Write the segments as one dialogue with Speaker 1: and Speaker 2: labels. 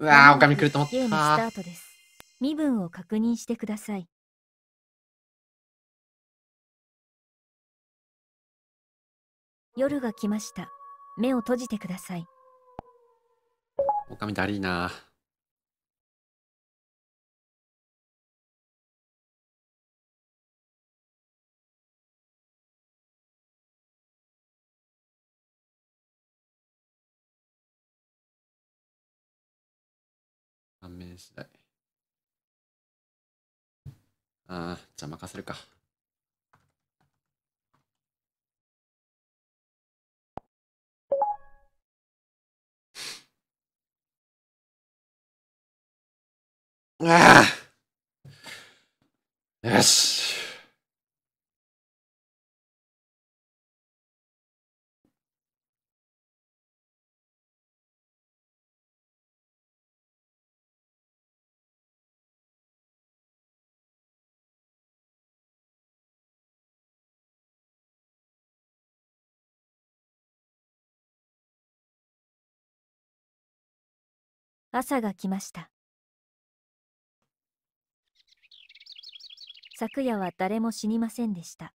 Speaker 1: うわー、おかみ来ると思った。ゲームスタートです。身分を確認してください。夜が来ました。目を閉じてください。おかみだりーなー。次第。ああ、じゃあ任せるか。ああよし朝が来ました昨夜は誰も死にませんでした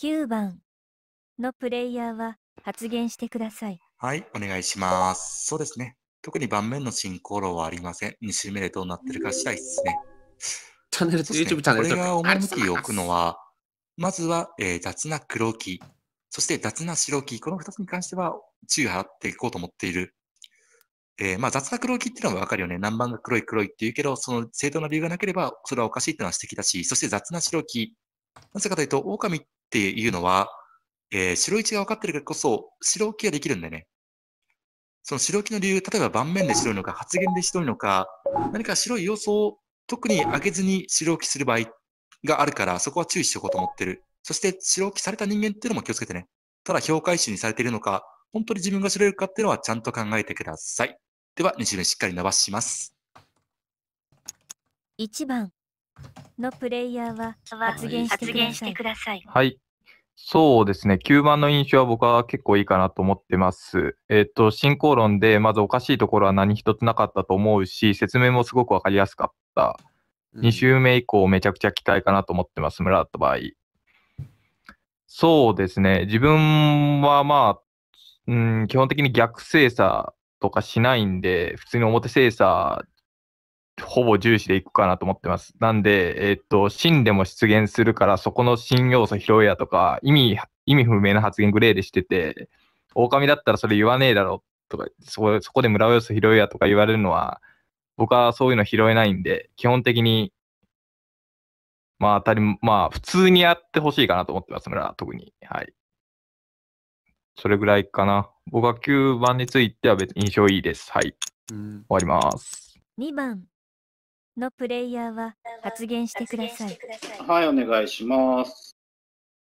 Speaker 2: 9番のプレイヤーは発言してください
Speaker 3: はいお願いしますそうですね特に盤面の進行路はありません2周目でどうなってるか次第ですねチャンネル、ね、YouTube チャンネルこれが重きを置くのはまずは、えー、雑な黒木そして雑な白木、この2つに関しては注意払っていこうと思っている。えー、まあ雑な黒木っていうのはわかるよね。南蛮が黒い黒いって言うけど、その正当な理由がなければ、それはおかしいっていうのは指摘だし、そして雑な白木。なぜかというと、狼っていうのは、えー、白一が分かってるからこそ、白木ができるんだよね。その白木の理由、例えば盤面で白いのか、発言で白いのか、何か白い要素を特に上げずに白木する場合があるから、そこは注意しておこうと思ってる。そして白置きされた人間っていうのも気をつけてね。ただ評価意種にされているのか、本当に自分が知れるかっていうのはちゃんと考えてください。では、2周目しっかり伸ばします。
Speaker 2: 1番のプレイヤーは発言してください。
Speaker 4: はい。そうですね。9番の印象は僕は結構いいかなと思ってます。えっ、と、進行論で、まずおかしいところは何一つなかったと思うし、説明もすごくわかりやすかった。2周目以降、めちゃくちゃ期待かなと思ってます。村だった場合。そうですね。自分はまあ、うん、基本的に逆精査とかしないんで、普通に表精査、ほぼ重視でいくかなと思ってます。なんで、えっと、真でも出現するから、そこの新要素拾えやとか、意味、意味不明な発言グレーでしてて、狼だったらそれ言わねえだろとか、そこそこで村要素拾えやとか言われるのは、僕はそういうの拾えないんで、基本的にまあ当たり、まあ普通にやってほしいかなと思ってます、村、特に。はい。それぐらいかな。僕は9番については別に印象いいです。はい。うん、終わります。
Speaker 2: 2番のプレイヤーは発言してください。は
Speaker 5: い、お願いします。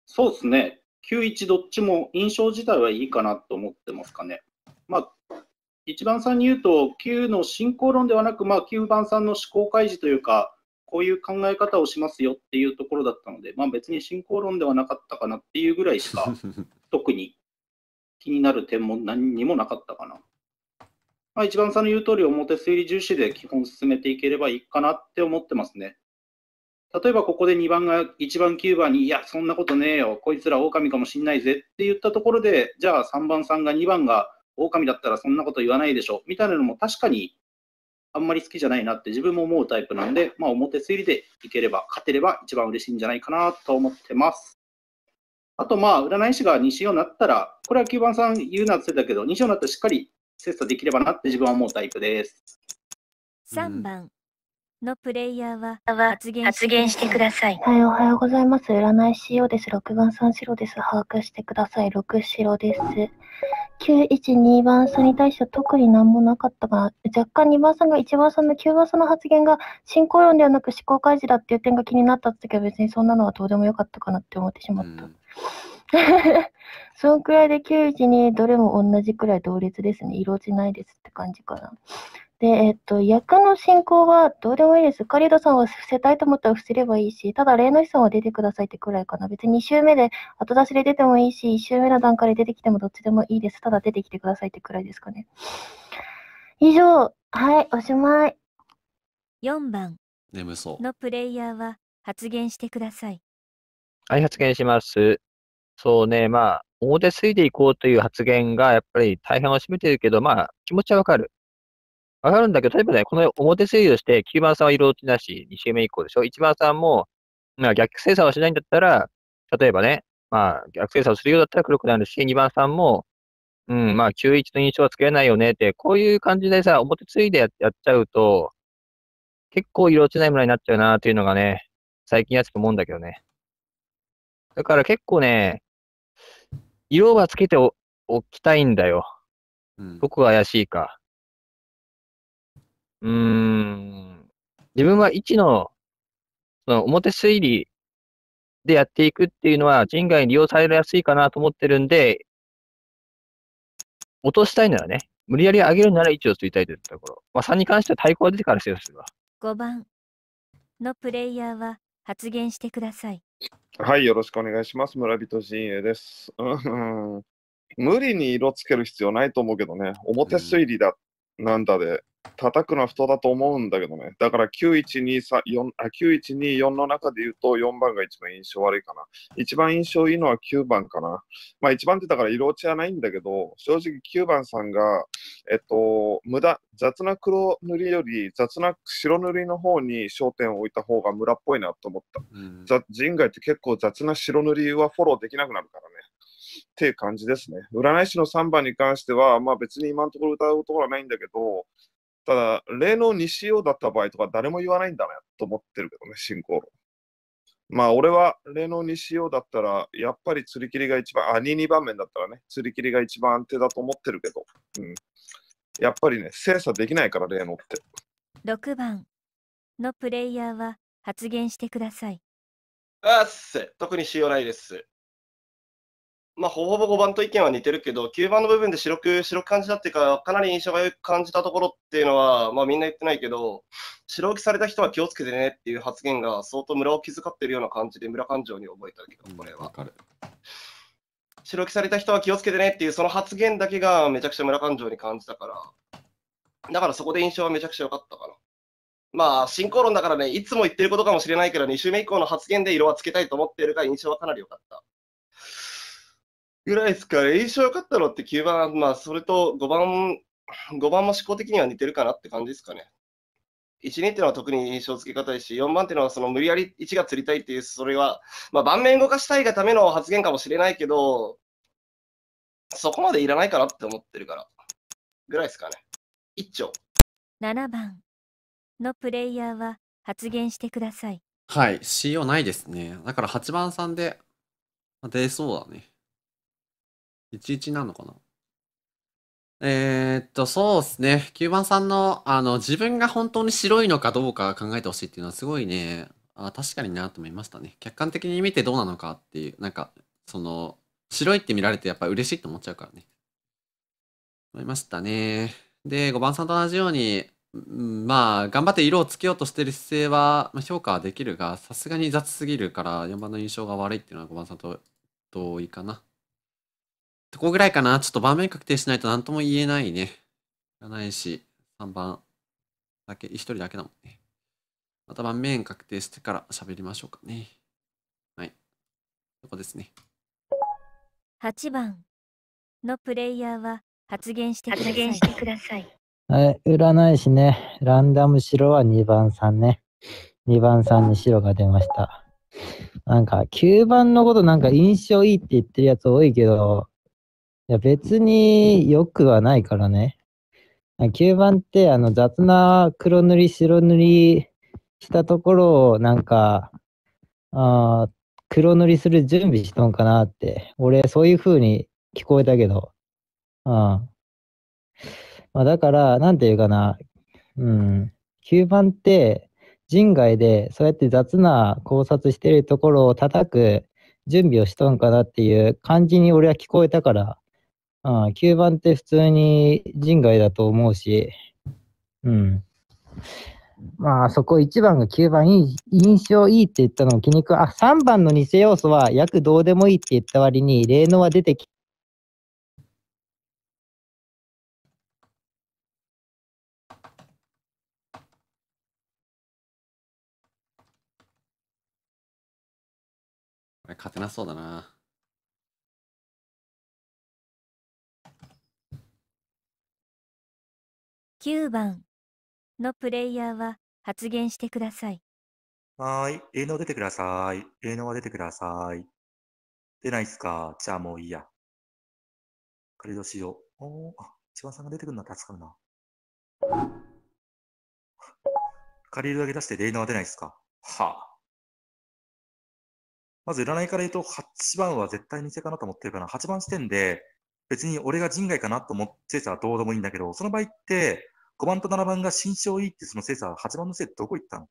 Speaker 5: そうですね。91どっちも印象自体はいいかなと思ってますかね。まあ一番さんに言うと、9の進行論ではなく、まあ、9番さんの思考開示というか、こういう考え方をしますよっていうところだったので、まあ、別に進行論ではなかったかなっていうぐらいしか、特に気になる点も何にもなかったかな。まあ、一番さんの言う通り、表推理重視で基本進めていければいいかなって思ってますね。例えばここで2番が1番9番に、いや、そんなことねえよ、こいつら狼かもしんないぜって言ったところで、じゃあ3番さんが2番が狼だったらそんなこと言わないでしょ、みたいなのも確かにあんまり好きじゃないなって自分も思うタイプなんで、まあ、表推理でいければ、勝てれば一番嬉しいんじゃないかなと思ってます。あと、まあ、占い師が西尾になったら、これは9番さん言うなってたけど、西尾になったらしっかり切磋できればなって自分は思うタイプです。
Speaker 2: 3番、のプレイヤーは発言してください。はい、おはようござ
Speaker 6: います。占い仕様です。6番ん白です。把握してください。6白です。912番さんに対しては特に何もなかったが、若干2番さんが1番さんの9番さんの発言が進行論ではなく思考開示だっていう点が気になった時は別にそんなのはどうでもよかったかなって思ってしまった。そのくらいで912どれも同じくらい同列ですね。色落ちないですって感じかな。で、えっと、役の進行はどうでもいいです。カリドさんは伏せたいと思ったら伏せればいいし、ただ霊の人は出てくださいってくらいかな。別に2週目で後出しで出てもいいし、1週目の段階で出てきてもどっちでもいいで
Speaker 2: す。ただ出てきてくださいってくらいですかね。以上、はい、おしまい。4番眠そうのプレイヤーは発言してください。
Speaker 7: はい、発言します。そうね、まあ、表すいでいこうという発言がやっぱり大半を占めてるけど、まあ、気持ちはわかる。わかるんだけど、例えばね、この表整理をして、9番さんは色落ちなし、2周目以降でしょ ?1 番さんも、まあ、逆精査をしないんだったら、例えばね、まあ、逆精査をするようだったら黒くなるし、2番さんも、うん、まあ、9、1の印象はつけれないよねって、こういう感じでさ、表ついでやっちゃうと、結構色落ちないものになっちゃうなっていうのがね、最近やつと思うんだけどね。だから結構ね、色はつけておきたいんだよ。うん、どこが怪しいか。うん。自分は1の、その表推理でやっていくっていうのは人外に利用されやすいかなと思ってるんで、落としたいならね、無理やり上げるなら1をついたいというところ。まあ、3に関しては対抗が出て
Speaker 8: からセーするわ。
Speaker 2: 5番のプレイヤーは発言してください。
Speaker 8: はい、よろしくお願いします。村人陣営です。うん無理に色つける必要ないと思うけどね、表推理だっなんだで、叩くのは太だと思うんだけどね。だから9124の中で言うと4番が一番印象悪いかな。一番印象いいのは9番かな。まあ1番ってだから色落ちはないんだけど、正直9番さんが、えっと、無駄、雑な黒塗りより雑な白塗りの方に焦点を置いた方が村っぽいなと思った。うん、人外って結構雑な白塗りはフォローできなくなるからね。って感じですね。占い師の3番に関しては、まあ別に今のところ歌うところはないんだけど、ただ、例の西洋だった場合とか誰も言わないんだなと思ってるけどね、進行論。まあ俺は例の西洋だったら、やっぱり釣り切りが一番、あ、2、2番面だったらね、釣り切りが一番安定だと思ってるけど、うん。やっぱりね、精査できないから、例のって。
Speaker 2: 6番のプレイヤーは発言してください。
Speaker 9: あっせ、特にしようないです。まあ、ほぼほぼ5番と意見は似てるけど、9番の部分で白く、白く感じたっていうか、かなり印象がよく感じたところっていうのは、まあ、みんな言ってないけど、白浮きされた人は気をつけてねっていう発言が、相当村を気遣ってるような感じで、村感情に覚えたけど、これは。白浮きされた人は気をつけてねっていう、その発言だけがめちゃくちゃ村感情に感じたから、だからそこで印象はめちゃくちゃ良かったかな。まあ、進行論だからね、いつも言ってることかもしれないけど、2週目以降の発言で色はつけたいと思っているが、印象はかなり良かった。ぐらいですか印象良かったのって9番、まあ、それと5番、5番も思考的には似てるかなって感じですかね。1、2ってのは特に印象付け方いし、4番ってのはその無理やり1が釣りたいっていう、それは、まあ、盤面動かしたいがための発言かもしれないけど、そこまでいらない
Speaker 10: かなって思って
Speaker 9: るから、ぐらいですかね。
Speaker 10: 1丁。
Speaker 2: 7番のプレイヤーは発言してください。
Speaker 10: はい、CO ないですね。だから8番さんで出そうだね。11なのかなえー、っと、そうですね。9番さんの、あの、自分が本当に白いのかどうか考えてほしいっていうのはすごいね、あ確かになと思いましたね。客観的に見てどうなのかっていう、なんか、その、白いって見られてやっぱ嬉しいと思っちゃうからね。思いましたね。で、5番さんと同じように、まあ、頑張って色をつけようとしてる姿勢は、ま評価はできるが、さすがに雑すぎるから、4番の印象が悪いっていうのは5番さんと同意かな。そこぐらいかな。ちょっと盤面確定しないと何とも言えないね。がないし、3番だけ、1人だけだもんね。また盤面確定してから喋りましょうかね。はい。そこですね。
Speaker 2: 8番のプレイヤーは発言してください。発言してください。
Speaker 11: はい、占い師ね。ランダム白は2番さんね。2番さんに白が出ました。なんか9番のことなんか印象いいって言ってるやつ多いけど、いや、別によくはないからね。吸盤ってあの雑な黒塗り、白塗りしたところをなんか、あ黒塗りする準備しとんかなって、俺そういう風に聞こえたけど。うん。まあ、だから、なんていうかな。うん。吸盤って人外でそうやって雑な考察してるところを叩く準備をしとんかなっていう感じに俺は聞こえたから、うん、9番って普通に人外だと思うし、うん。まあ、そこ1番が9番いい、印象いいって言ったの気にくあ、3番の偽要素は約どうでもいいって言った割に、霊能は出てき
Speaker 1: 勝てなそうだな。
Speaker 2: 9番のプレイヤーは発言してください。
Speaker 3: はーい。営農出てください。映農は出てください。出ないっすかじゃあもういいや。仮レードし
Speaker 1: よう。おー、あ、千葉さんが出てくるのは助かるな。借りるだけ出して霊能は出ないですかはあ。
Speaker 3: まず占いから言うと8番は絶対偽かなと思ってるかな。8番時点で別に俺が人外かなと思ってたらどうでもいいんだけど、その場合って5番と7番が心象いいってその精査
Speaker 1: は8番のせいどこ行ったの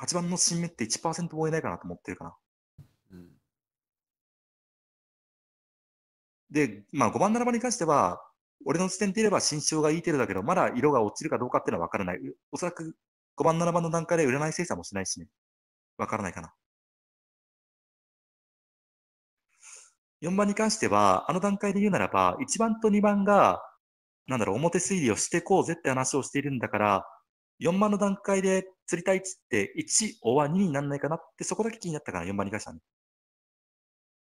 Speaker 1: ?8 番の新芽って1%超えないかなと思ってるかな。うん、
Speaker 3: で、まあ、5番、7番に関しては、俺の視点で言えば心象がいい程度だけ
Speaker 1: ど、まだ色が落ちるかどうかっていうのは分からない。おそらく5番、7番の段階で占い精査もしないしね。分からないかな。4番に関しては、あの段階で言うならば、1番と2番が、なんだろう、表推理をし
Speaker 3: てこうぜって話をしているんだから、4番の段階で釣りたいっつって、1、おは2になんないかなって、そこだけ気になったから、4番に関してはね。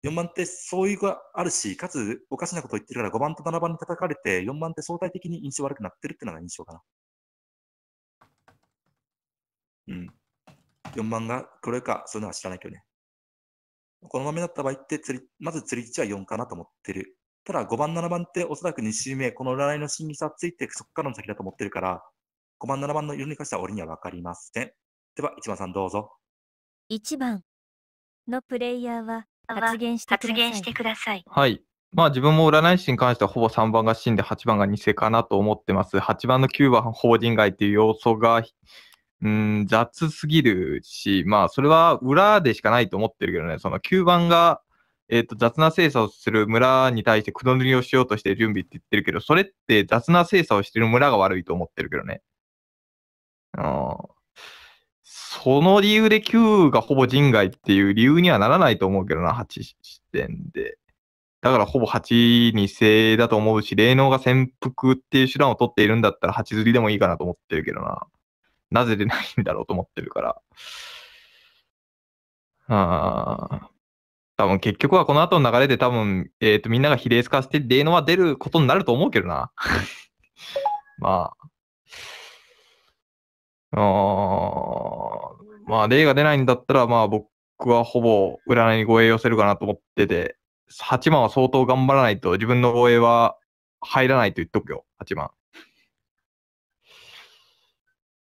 Speaker 3: 4番ってそういうがあるし、かつおかしなこと言ってるから5番と7番に叩かれて、4番って相対的に印象悪くなってるっていうのが印象かな。うん。4番がこれか、そういうのは知らないけどね。このまめだった場合って、まず釣り1は4かなと思ってる。ただ5番、7番っておそらく2周目、この占いの審議差ついてそこからの先だと思ってるから、5番、7番の色に関しては俺には分かりません。では、1番さんどう
Speaker 4: ぞ。
Speaker 2: 1番のプレイヤーは発言してください。
Speaker 4: はい。まあ自分も占い師に関してはほぼ3番が真で8番が偽かなと思ってます。8番の9番法人街っていう要素がん、雑すぎるし、まあ、それは裏でしかないと思ってるけどね、その吸盤が、えー、と、雑な精査をする村に対して黒塗りをしようとして準備って言ってるけど、それって雑な精査をしてる村が悪いと思ってるけどね。あその理由で9がほぼ人外っていう理由にはならないと思うけどな、8時点で。だからほぼ8に正だと思うし、霊能が潜伏っていう手段を取っているんだったら8釣りでもいいかなと思ってるけどな。なぜ出ないんだろうと思ってるから。あ多分結局はこの後の流れで多分、えっ、ー、と、みんなが比例かせてデーノは出ることになると思うけどな。まあ。あまあ、例が出ないんだったら、まあ僕はほぼ占いに護衛寄せるかなと思ってて、8万は相当頑張らないと自分の護衛は入らないと言っとくよ、8万。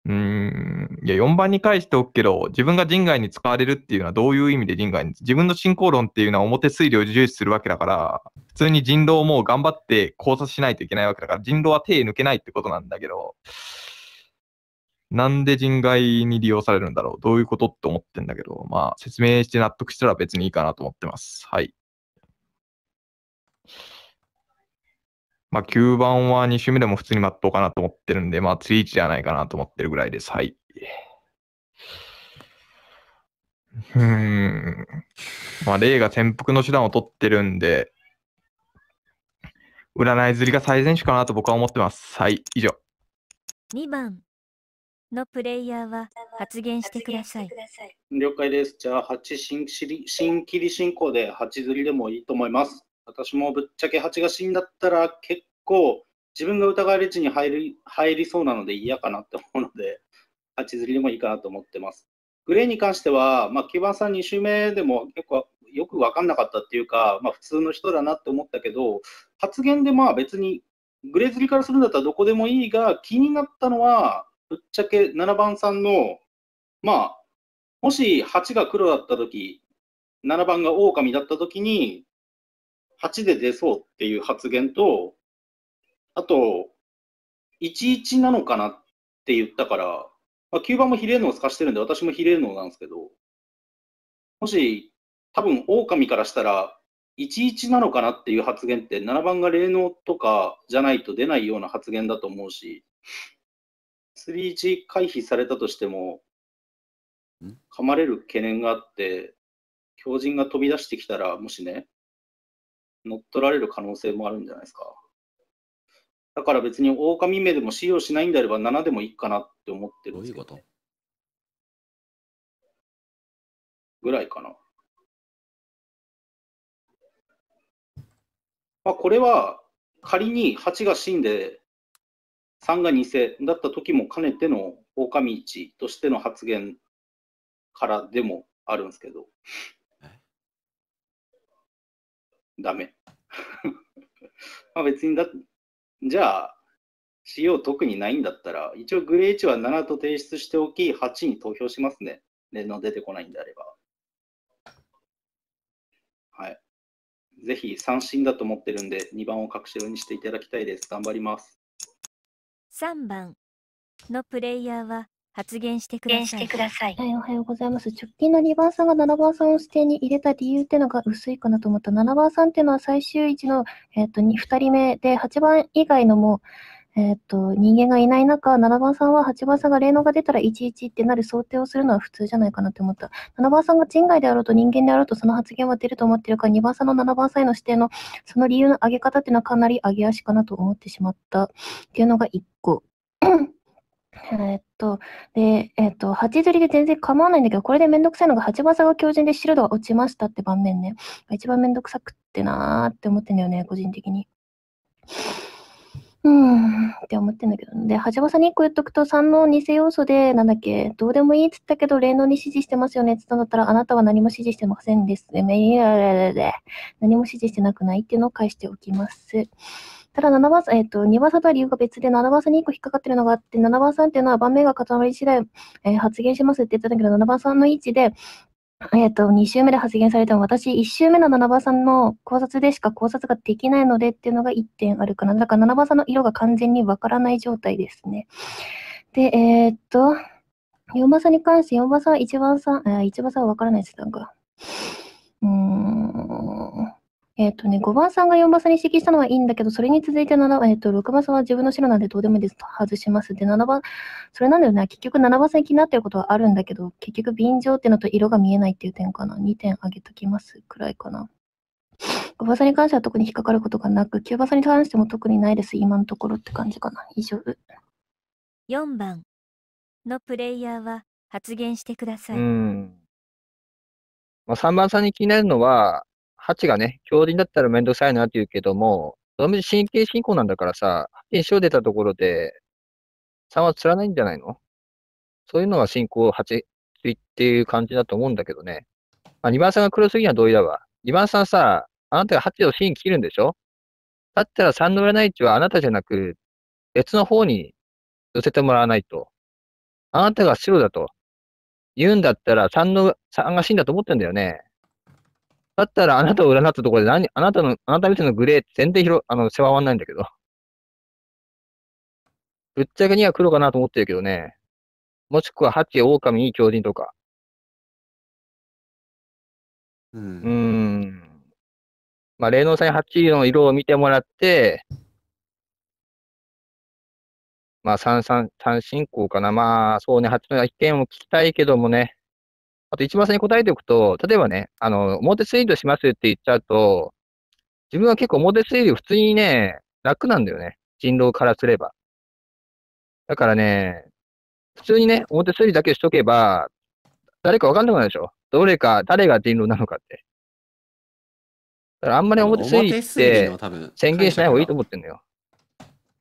Speaker 4: うん、いや、4番に返しておくけど、自分が人外に使われるっていうのはどういう意味で人外に、自分の進行論っていうのは表推理を重視するわけだから、普通に人狼も頑張って考察しないといけないわけだから、人狼は手抜けないってことなんだけど、なんで人外に利用されるんだろうどういうことって思ってんだけど、まあ、説明して納得したら別にいいかなと思ってます。はい。まあ、9番は2周目でも普通に待っとうかなと思ってるんで、まあ、ツイーチじゃないかなと思ってるぐらいです。はい。うん。まあ、レイが潜伏の手段を取ってるんで、占い釣りが最善手かなと僕は思ってます。はい、以上。
Speaker 2: 2番のプレイヤーは発言してください。
Speaker 5: 了解です。じゃあ、8新切り、新切り進行で8釣りでもいいと思います。私もぶっちゃけ蜂が死んだったら結構自分が疑われ地に入り入りそうなので嫌かなって思うので、蜂釣りでもいいかなと思ってます。グレーに関しては、まあ、木場さん2周目でも結構よく分かんなかったっていうか、まあ、普通の人だなって思ったけど、発言でまあ別に、グレー釣りからするんだったらどこでもいいが、気になったのは、ぶっちゃけ7番さんの、まあ、もし蜂が黒だったとき、7番が狼だったときに、8で出そうっていう発言と、あと、11なのかなって言ったから、まあ、9番も比例能を透してるんで、私も比例能なんですけど、もし、多分、狼からしたら、11なのかなっていう発言って、7番が霊能とかじゃないと出ないような発言だと思うし、3-1回避されたとしても、噛まれる懸念があって、強靭が飛び出してきたら、もしね、乗っ取られる可能性もあるんじゃないですか。だから別に狼目でも
Speaker 1: 使用しないんであれば7でもいいかなって思ってるど、ね、どういうことぐらいかな。まあ、これは仮に8が死んで
Speaker 5: 3が偽だった時も兼ねての狼一としての発言からでもあるんですけど、ダメ。まあ別にだ、じゃあ、仕様特にないんだったら、一応グレー1は7と提出しておき、8に投票しますね。連の出てこないんであれば。はい。ぜひ三振だと思ってるんで、2番を隠し色にしていただきたいです。頑張ります。
Speaker 2: 3番のプレイヤーは発言してください。はい、おはようございます。直
Speaker 6: 近の2番さんが7番さんを指定に入れた理由っていうのが薄いかなと思った。7番さんっていうのは最終位置の、えー、と 2, 2人目で、8番以外のもえっ、と、人間がいない中、7番さんは8番さんが霊能が出たら11ってなる想定をするのは普通じゃないかなって思った。7番さんが人外であろうと人間であろうとその発言は出ると思ってるから、2番さんの7番さんへの指定のその理由の上げ方っていうのはかなり上げ足かなと思ってしまったっていうのが1個。えっと、で、えっと、鉢釣りで全然構わないんだけど、これでめんどくさいのが、鉢技が強靭で白度が落ちましたって盤面ね。一番めんどくさくってなーって思ってんだよね、個人的に。うーんって思ってんだけど、で、はじまさに1個言っとくと、3の偽要素で、なんだっけ、どうでもいいっつったけど、霊能に指示してますよねっつったんだったら、あなたは何も指示してませんですめ何も指示してなくないっていうのを返しておきます。ただ7番、えっ、ー、と、2番んとは理由が別で、7番んに1個引っかかってるのがあって、7番さんっていうのは番目が固まり次第、えー、発言しますって言ってたけど、7番さんの位置で、えっ、ー、と、2周目で発言されても、私、1周目の7番さんの考察でしか考察ができないのでっていうのが1点あるかな。だから7番さんの色が完全にわからない状態ですね。で、えっと、4番さんに関して4番さん、1番さん、え1番さんはわからないです、なんか。うーん。えっ、とね、5番さんが4番さんに指摘したのはいいんだけど、それに続いて7、えっ、ー、と、6番さんは自分の白なんでどうでもいいですと外します。で、7番、それなんだよね。結局7番さん気になってることはあるんだけど、結局便乗っていうのと色が見えないっていう点かな。2点上げときますくらいかな。5番さんに関しては特に引っかかることがなく、9番さんに関しても特にないです。今のところって感じかな。以上。
Speaker 2: 4番のプレイヤーは発言してください。うん。
Speaker 7: まあ、3番さんに気になるのは、8がね、強靭だったらめんどくさいなって言うけども、どうも神経進行なんだからさ、8に塩出たところで、3は釣らないんじゃないのそういうのが進行8っていう感じだと思うんだけどね。まあ、2番さんが黒すぎには同意だわ。2番さんさ、あなたが8を芯切るんでしょだったら3の占い値はあなたじゃなく、別の方に寄せてもらわないと。あなたが白だと。言うんだったら三の、3が芯だと思ってんだよね。だったらあなたを占ったところで何、あなたの、あなた見てのグレー全然広、あの、世話はないんだけど。
Speaker 1: ぶっちゃけには黒かなと思ってるけどね。もしくは八、狼に狂人とか。うん。うーん。まあ、霊能さんに八の色を見てもらって、
Speaker 7: まあ、三三、三進行かな。まあ、そうね、八の意見を聞きたいけどもね。あと一番最初に答えておくと、例えばね、あの、表推理しますって言っちゃうと、自分は結構表推理普通にね、楽なんだよね。人狼からすれば。だからね、普通にね、表推理だけしとけば、誰かわかんなくなるでしょ。どれか、誰が人狼なのかって。だからあんまり表推理って宣言しない方がいいと思ってんのよ。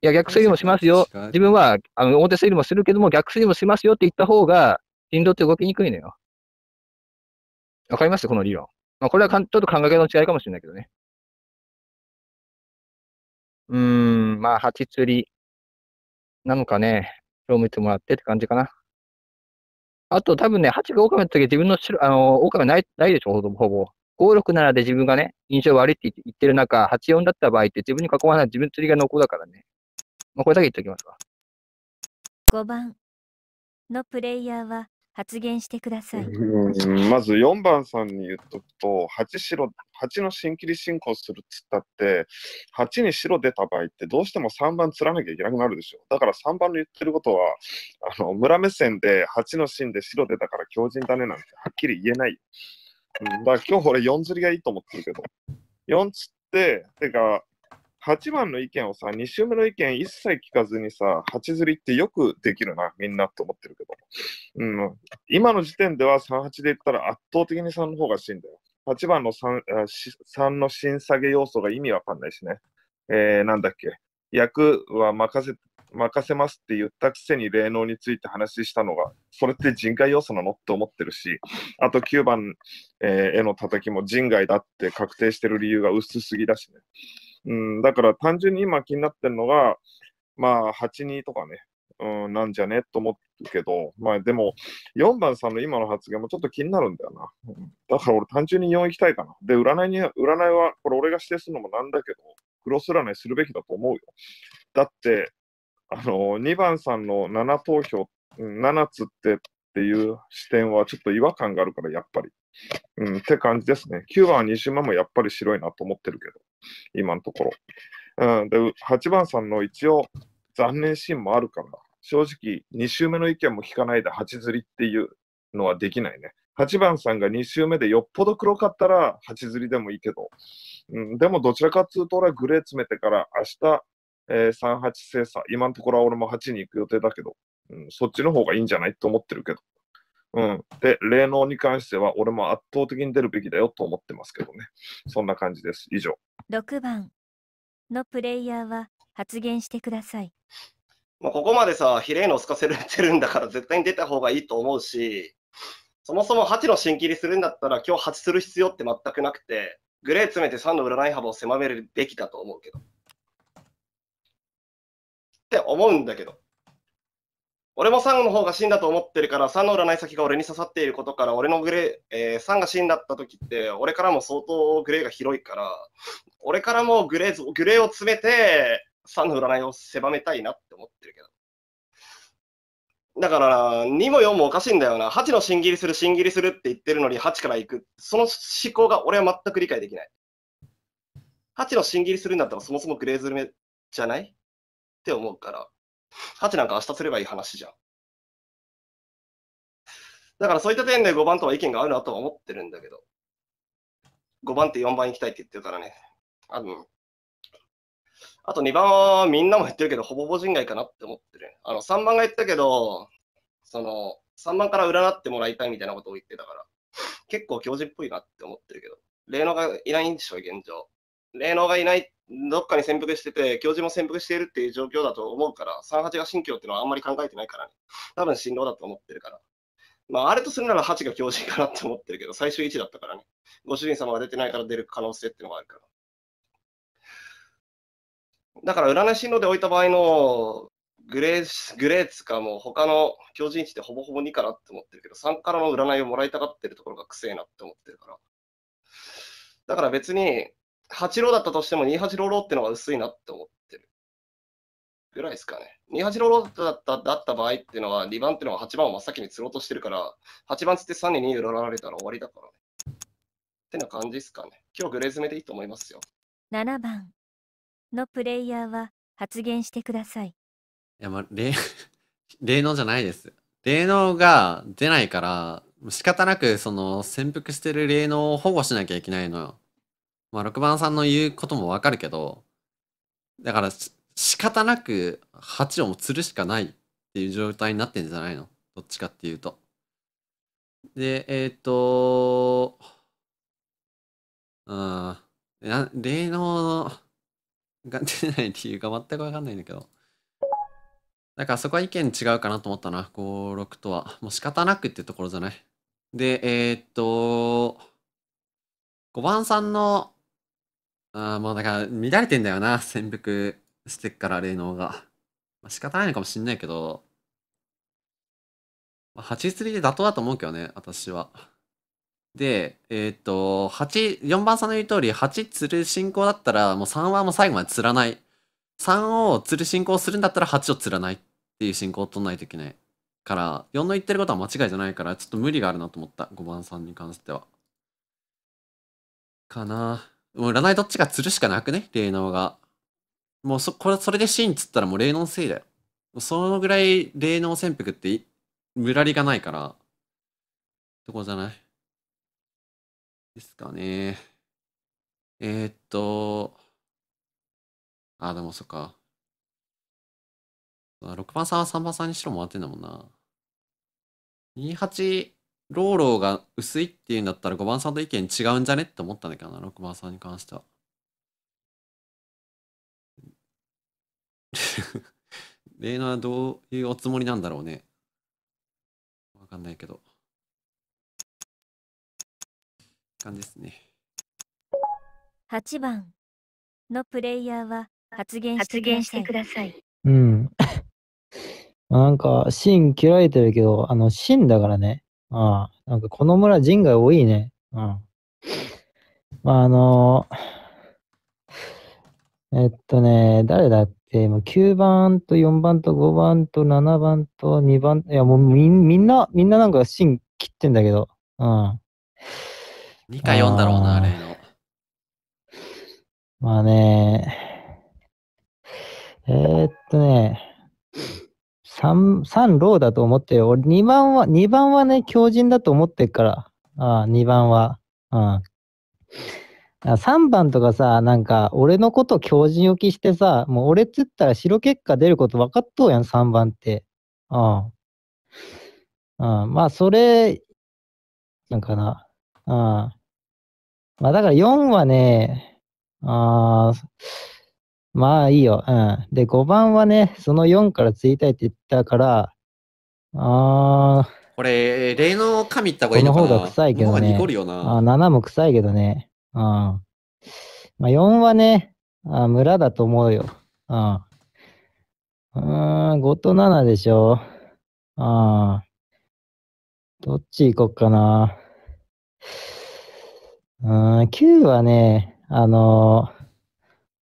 Speaker 7: いや、逆推理もしますよ。自分はあの表推理もするけども、逆推理もしますよって言った方が、人狼って動きにくいのよ。
Speaker 1: わかりますこの理論。まあ、これはかんちょっと考え方の違いかもしれないけどね。うーん、まあ、蜂釣りなのかね、今日見てもらってって感じかな。あと、多分ね、蜂が狼の時自
Speaker 7: 分の白、あの、狼ない、ないでしょ、ほぼ。ほぼ567で自分がね、印象悪いって言ってる中、84だった場合って自分に囲まない自分釣りが濃厚だからね。まあ、これだけ言っておきますわ。
Speaker 2: 5番のプレイヤーは発言してください。
Speaker 1: まず4
Speaker 8: 番さんに言っとくと、8白、8の新切り進行するっつったって、8に白出た場合ってどうしても3番釣らなきゃいけなくなるでしょ。だから3番の言ってることは、あの、村目線で8の芯で白出たから強靭だねなんてはっきり言えない。だから今日俺4釣りがいいと思ってるけど、4釣って、てか、8番の意見をさ、2周目の意見一切聞かずにさ、8釣りってよくできるな、みんなと思ってるけど。うん、今の時点では3、8で言ったら圧倒的に3の方が死んだよ。8番の 3, 3の新下げ要素が意味わかんないしね。えー、なんだっけ。役は任せ、任せますって言ったくせに霊能について話したのが、それって人外要素なのって思ってるし、あと9番、えー、への叩きも人外だって確定してる理由が薄すぎだしね。うん、だから単純に今気になってるのが、まあ、8、2とかね、うん、なんじゃねと思っるけど、まあでも、4番さんの今の発言もちょっと気になるんだよな。うん、だから俺単純に4行きたいかな。で、占いに、占いは、これ俺が指定するのもなんだけど、クロス占いするべきだと思うよ。だって、あの、2番さんの7投票、7つってっていう視点はちょっと違和感があるから、やっぱり。うん、って感じですね。9番は西馬もやっぱり白いなと思ってるけど。今のところ。うん、で8番さんの一応、残念シーンもあるから、正直、2周目の意見も聞かないで8釣りっていうのはできないね。8番さんが2周目でよっぽど黒かったら8釣りでもいいけど、うん、でもどちらかっいうと俺はグレー詰めてから明日、えー、38精査、今のところは俺も8に行く予定だけど、うん、そっちの方がいいんじゃないと思ってるけど。うん。で、霊能に関しては、俺も圧倒的に出るべきだよと思ってますけどね。そんな感じです。以上。
Speaker 2: 6番のプレイヤーは発言してください。
Speaker 9: まあ、ここまでさ、比例のすかせられてるんだから、絶対に出た方がいいと思うし、そもそも8の新切りするんだったら、今日8する必要って全くなくて、グレー詰めて3の占い幅を狭めるべきだと思うけど。って思うんだけど。俺も3の方がんだと思ってるから、3の占い先が俺に刺さっていることから、俺のグレー、えー、サンがだった時って、俺からも相当グレーが広いから、俺からもグレーグレーを詰めて、3の占いを狭めたいなって思ってるけど。だから、2も4もおかしいんだよな。8の芯切りする、芯切りするって言ってるのに8から行く。その思考が俺は全く理解できない。8の芯切りするんだったらそもそもグレーズルメじゃないって思うから。価値なんか明日すればいい話じゃん。だからそういった点で5番とは意見が合うなとは思ってるんだけど、5番って4番行きたいって言ってるからね。あの、あと2番はみんなも言ってるけど、ほぼほぼ人外かなって思ってる。あの、3番が言ったけど、その、3番から占ってもらいたいみたいなことを言ってたから、結構教授っぽいなって思ってるけど、霊能がいないんでしょ、現状。霊能がいないどっかに潜伏してて、教授も潜伏しているっていう状況だと思うから、38が信教っていうのはあんまり考えてないからね。多分振動だと思ってるから。まあ、あれとするなら8が教授かなって思ってるけど、最終1だったからね。ご主人様が出てないから出る可能性っていうのがあるから。だから、占い進路で置いた場合のグレー、グレーつかもう他の授位置ってほぼほぼ2かなって思ってるけど、3からの占いをもらいたがってるところがくせえなって思ってるから。だから別に、8ローだったとしても28ローローってのが薄いなって思ってるぐらいですかね。28ローローだっただった場合っていうのは、2番っていうのは8番を真っ先に釣ろうとしてるから、8番つって3にに裏られたら終わりだからね。ってな感じですかね。今日グレーズめでいいと思いますよ。
Speaker 2: 7番のプレイヤーは発言してください。い
Speaker 10: や、まあ、例、霊のじゃないです。霊能が出ないから、仕方なくその潜伏してる霊能を保護しなきゃいけないのよ。まあ、6番さんの言うこともわかるけど、だから仕方なく8をも釣るしかないっていう状態になってんじゃないのどっちかっていうと。で、えっ、ー、と、うん、霊能が出ない理由が全くわかんないんだけど。だからそこは意見違うかなと思ったな、5、6とは。もう仕方なくってところじゃない。で、えー、っと、5番さんのああ、もうだから、乱れてんだよな、潜伏してっから、霊能が。まあ、仕方ないのかもしんないけど、まあ、8釣りで妥当だと思うけどね、私は。で、えー、っと、8、4番さんの言う通り、8釣る進行だったら、もう3はもう最後まで釣らない。3を釣る進行するんだったら8を釣らないっていう進行を取らないといけない。から、4の言ってることは間違いじゃないから、ちょっと無理があるなと思った。5番さんに関しては。かなもう占いどっちか釣るしかなくね霊能が。もうそ、これ、それで真つったらもう霊能のせいだよ。そのぐらい霊能潜伏って無らりがないから、そこじゃない
Speaker 1: ですかね。えー、っと、あ、でもそっか。6番さ
Speaker 10: んは3番さんに白ろ回ってんだもんな。28、ローローが薄いっていうんだったら5番さんと意見違うんじゃねって思ったんだけどな、6番さんに関しては。
Speaker 1: レーナはどういうおつもりなんだろうね。わかんないけど。
Speaker 10: 感じですね。
Speaker 2: 8番のプレイヤーは発言してください。
Speaker 11: うん。なんか、シーン切られてるけど、あの、シーンだからね。ああ、なんかこの村人が多いね。うん。まあ、あのー、えっとね、誰だって、もう9番と4番と5番と7番と2番、いやもうみみんな、みんななんか芯切ってんだけど。うん。2か4だろうな、あれの。まあね、えー、っとね、3、3ローだと思ってよ。俺2番は、2番はね、強靭だと思ってるから。ああ、2番は。うん。3番とかさ、なんか、俺のこと強靭置きしてさ、もう俺っつったら白結果出ること分かっとうやん、3番って。うん。うん、まあ、それ、なんかな。うん。まあ、だから4はね、ああ、まあいいよ。うん。で、5番はね、その4から継いたいって言ったから、あー。
Speaker 10: これ、霊の神った方がいいのかなこの方が臭いけどね。るよなあ
Speaker 11: 7も臭いけどね。うん。まあ4はね、あ村だと思うよ。うん。うーん、5と7でしょ。うん。どっち行こっかな。うん、9はね、あのー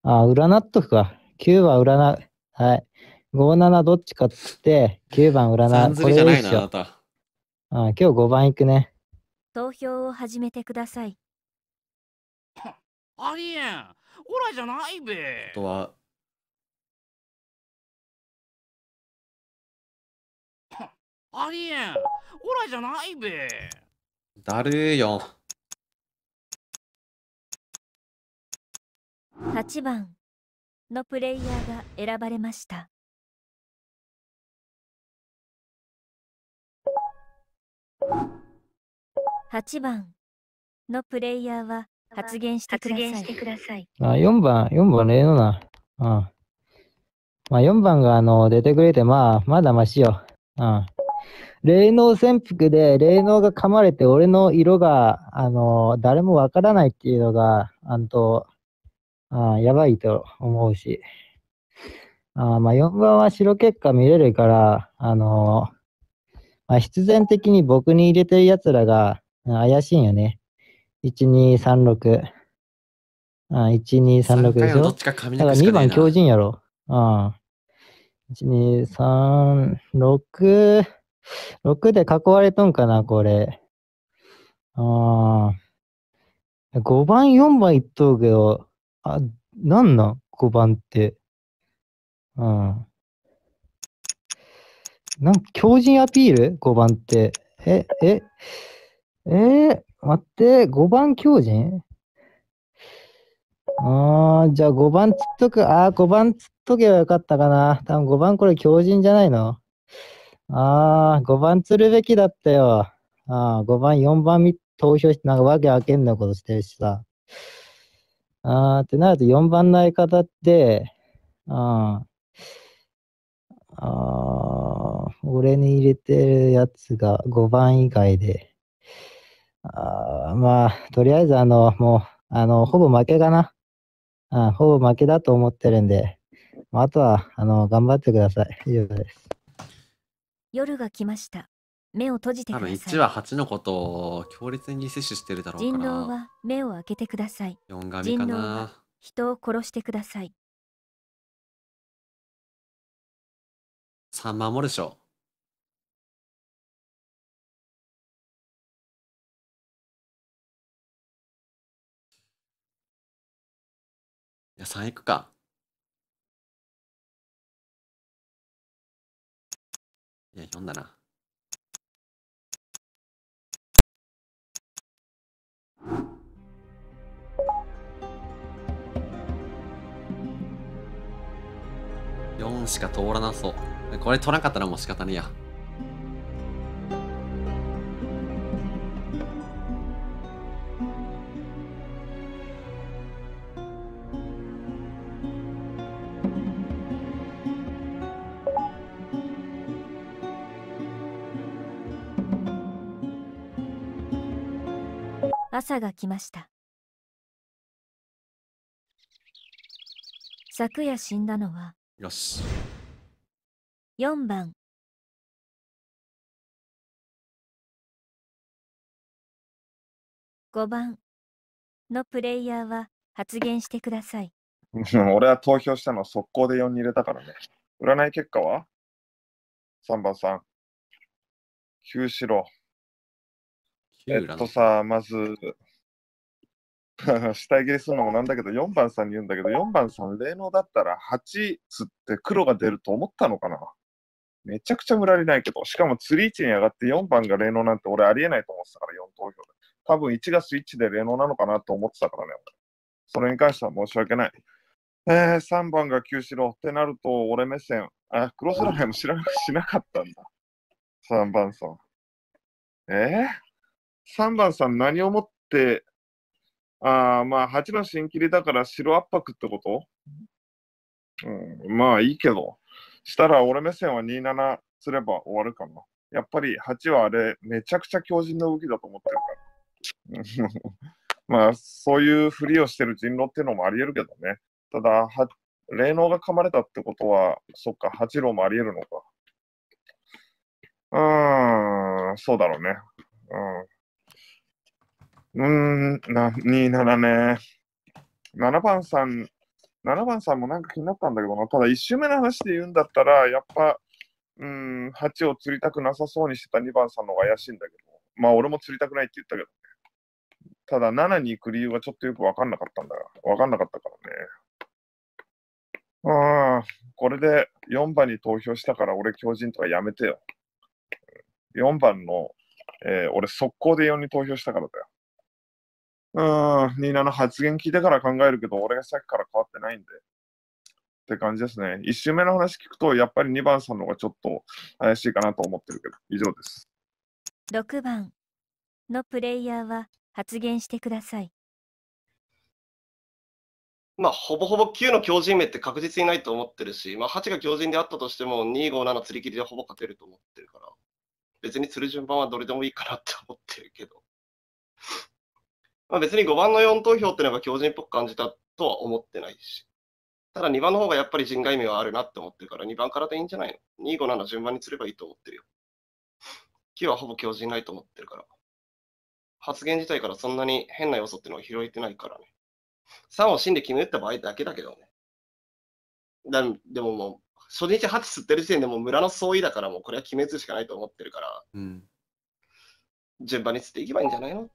Speaker 11: あ、占っとくわ。9番占う。はい。57どっちかっつって、9番占う。これないな、あなた。あ今日5番いくね。
Speaker 2: 投票を始めてください。ありえん。オ
Speaker 1: ラじゃないべ。あとは。ありえん。オラじゃないべ。だるーよ。8番のプレイヤーが選ばれました
Speaker 2: 8番のプレイヤーは発言してください。さい
Speaker 1: あ
Speaker 11: 4番、4番例のな。うん。まあ、4番があの出てくれて、まあ、まだましよ。うん。霊能潜伏で霊能が噛まれて、俺の色が、あの、誰もわからないっていうのが、あのと、あやばいと思うし、あまあ4番は白結果見れるから、あのー、まあ、必然的に僕に入れてる奴らが怪しいんよね。1236。1236でしょだから2番強靭やろ。うあ。1236。6で囲われとんかな、これ。ああ。5番、4番いっとうけど、あ、なんなん ?5 番って。うん。なんか強靭アピール ?5 番って。え、え、えー、待って、5番強靭あー、じゃあ5番つっとく。あー、5番つっとけばよかったかな。多分5番これ強靭じゃないのあー、5番釣るべきだったよ。あー、5番、4番投票して、なんか訳あけんなことしてるしさ。あーってなると4番の相方って、ああ、俺に入れてるやつが5番以外で、あまあ、とりあえずあの、もう、あの、ほぼ負けかな。あほぼ負けだと思ってるんで、あとは、あの、頑張ってください。以上です。
Speaker 2: 夜が来ました。目を閉じてください。多分1は
Speaker 10: 8のことを強
Speaker 1: 烈に摂取してるだろうから。人
Speaker 2: 狼は目を開けてください。
Speaker 1: 4神かな。
Speaker 2: 人を殺してください。
Speaker 1: 3守るでしょ。う。いや、3いくか。いや、4だな。
Speaker 10: 3しか通らなそう。これ取らなかったらもう仕方ねえや。
Speaker 2: 朝が来ました昨夜死んだのはよし4番5番のプレイヤーは発言してください
Speaker 8: 俺は投票したの速攻で4に入れたからね占い結果は3番さん9しろえっとさまず 下切りするのもなんだけど、4番さんに言うんだけど、4番さん、霊能だったら8つって黒が出ると思ったのかなめちゃくちゃ無駄にないけど、しかも釣り位置に上がって4番が霊能なんて俺ありえないと思ってたから、4投票で。多分1がスイッチで霊能なのかなと思ってたからね、それに関しては申し訳ない。えー、3番が九四郎ってなると、俺目線、あ、クロスラインも知らなしなかったんだ。3番さん。えー、3番さん何をもってあまあ、8の新切りだから白圧迫ってことうん、まあいいけど。したら俺目線は27すれば終わるかな。やっぱり8はあれ、めちゃくちゃ強靭な動きだと思ってるから。まあ、そういうふりをしてる人狼っていうのもあり得るけどね。ただ、霊能が噛まれたってことは、そっか、八郎もあり得るのか。うーん、そうだろうね。うん。うん、な、にならね。7番さん、7番さんもなんか気になったんだけどな。ただ、1周目の話で言うんだったら、やっぱ、うん、8を釣りたくなさそうにしてた2番さんの方が怪しいんだけど。まあ、俺も釣りたくないって言ったけどね。ただ、7に行く理由はちょっとよくわかんなかったんだが、わかんなかったからね。ああ、これで4番に投票したから俺狂人とかやめてよ。4番の、えー、俺速攻で4に投票したからだよ。うん、27発言聞いてから考えるけど、俺がさっきから変わってないんで。って感じですね。1周目の話聞くと、やっぱり2番さんの方がちょっと
Speaker 1: 怪しいかなと思ってるけど、以上です。
Speaker 2: 6番のプレイヤーは発言してください。
Speaker 1: まあ、ほぼ
Speaker 9: ほぼ9の強靭名って確実にないと思ってるし、まあ、8が強靭であったとしても、2、5、7釣り切りでほぼ勝てると思ってるから、別に釣る順番はどれでもいいかなって思ってるけど。まあ、別に5番の4投票っていうのが強靭っぽく感じたとは思ってないし、ただ2番の方がやっぱり人外味はあるなって思ってるから、2番からでいいんじゃないの ?257 順番にすればいいと思ってるよ。木はほぼ強靭ないと思ってるから。発言自体からそんなに変な要素っていうのを拾えてないからね。3を死んで決め打った場合だけだけどね。だでももう、初日8吸ってる時点でもう村の総意だ
Speaker 1: からもうこれは決め打つしかないと思ってるから、うん、順番に吸っていけばいいんじゃないの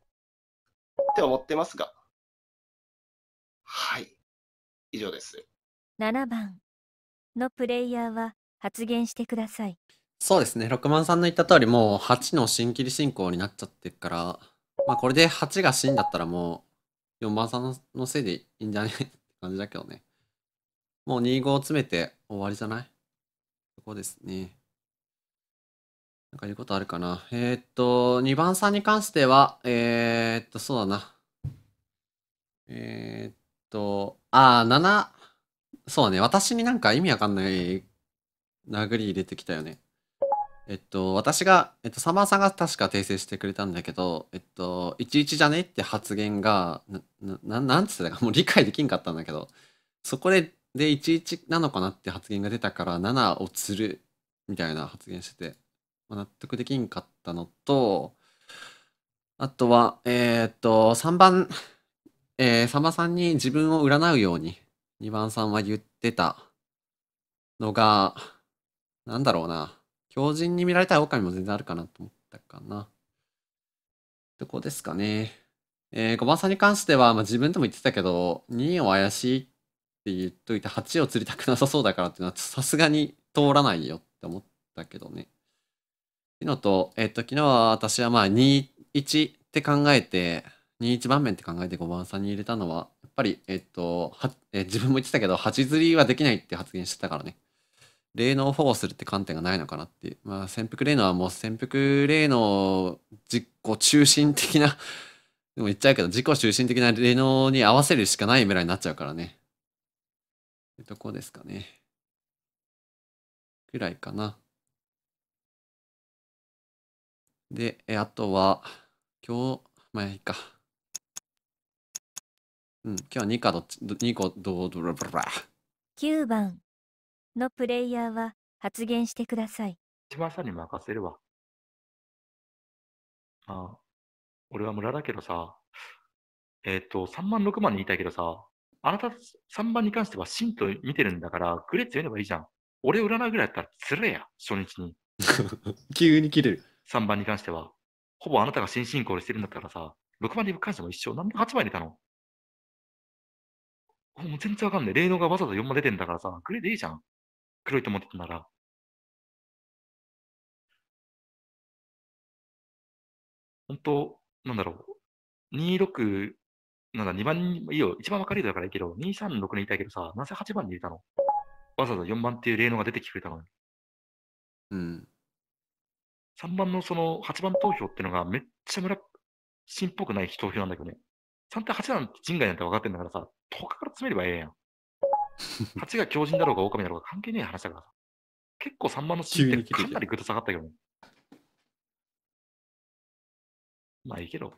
Speaker 1: って思ってますが。はい。以上です。
Speaker 2: 7番のプレイヤーは発言してください。
Speaker 10: そうですね。6万さんの言った通り、もう8の新切り進行になっちゃってるから、まあこれで8が死んだったらもう4番さんのせいでいいんじゃねって感じだけどね。もう2、5を詰めて終わりじゃないそこですね。なんか言うことあるかな。えー、っと、2番さんに関しては、えー、っと、そうだな。えー、っと、ああ、7、そうね、私になんか意味わかんない殴り入れてきたよね。えっと、私が、えっと、サマーさんが確か訂正してくれたんだけど、えっと、11じゃねって発言が、な、ななんつってたか、もう理解できんかったんだけど、そこで、で、11なのかなって発言が出たから、7を釣る、みたいな発言してて。納得できんかったのと、あとは、えー、っと、3番、えー、3番さんに自分を占うように、2番さんは言ってたのが、なんだろうな。狂人に見られたい狼も全然あるかなと思ったかな。どこですかね。えー、5番さんに関しては、まあ、自分でも言ってたけど、2を怪しいって言っといて、8を釣りたくなさそうだからっていうのは、さすがに通らないよって思ったけどね。昨日と、えっと、昨日は私はまあ2、1って考えて、2、1番面って考えて5番さんに入れたのは、やっぱり、えっと、はえ自分も言ってたけど、8釣りはできないって発言してたからね。霊能を保護するって観点がないのかなっていう。まあ、潜伏霊能はもう潜伏霊能実行中心的な でも言っちゃうけど、自己中心的な霊能に合わせるしかない村になっちゃうからね。
Speaker 1: どとこですかね。くらいかな。で、あとは、今日、
Speaker 10: まあ、いいか。うん、今日は2かどっち、2個どうどら
Speaker 1: ば
Speaker 2: 9番のプレイヤーは発言してください。
Speaker 1: 島さんに任せるわ。ああ、俺は村
Speaker 3: だけどさ、えっ、ー、と、3万6万に言いたいけどさ、あなた3番に関してはんと見てるんだから、グレつければいいじゃん。俺占うぐらいやったらつれや、初日に。急に切れる。3番に関しては。ほぼあなたが新進行でしてるんだったらさ、
Speaker 1: 6番に関しても一緒。なんで8番入れたのもう全然わかんない。霊能がわざわざ4番出てんだからさ、グレーでいいじゃん。黒いと思ってたなら。本当なんだろう。26、なんだ、2番に、いいよ。一番わかるだからいいけど、236にいたいけど
Speaker 3: さ、なぜ8番に入れたのわざわざ4番っていう霊能が出てきてくれたのに。うん。3番のその8番投票っていうのがめっちゃ村新っぽくない投票なんだけどね。3対8なんて人外なんて分かってんだからさ、10日から詰めればええやん。8 が強人だろうが狼だろうが関係ねえ話だからさ。結構3番の新ってかなりぐっと下がったけどね。まあいいけど。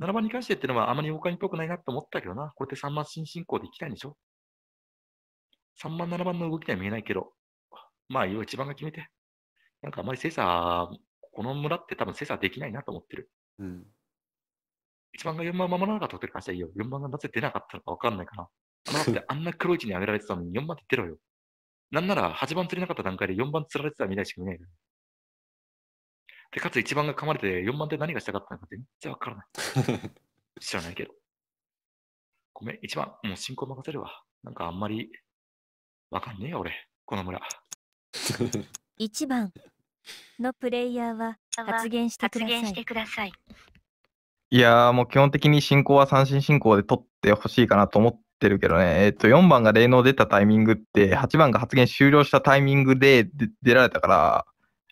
Speaker 3: 7番に関してっていうのはあまり狼っぽくないなって思ったけどな。これて3番新進行でいきたいんでしょ ?3 番、7番の動きには見えないけど、まあ一番が決めて。なんかあまり精査、この村って多分精査できないなと思ってる。うん。1番が4番守らなかったことに関してはいいよ。4番がなぜ出なかったのか分かんないかな。あのあんな黒い位置に上げられてたのに4番っ出ろよ。なんなら8番釣れなかった段階で4番釣られてたみたいしか見ないで、かつ1番が噛まれて4番で何がしたかったのかって分からない。知らないけど。ごめん、1番、もう進行任せるわ。なんかあんまり分かんねえよ、俺。この村。
Speaker 2: 1 番のプレイヤーは発言してください。さい
Speaker 4: いやーもう基本的に進行は三振進行で取ってほしいかなと思ってるけどね、えっと、4番が霊能出たタイミングって、8番が発言終了したタイミングで出られたから、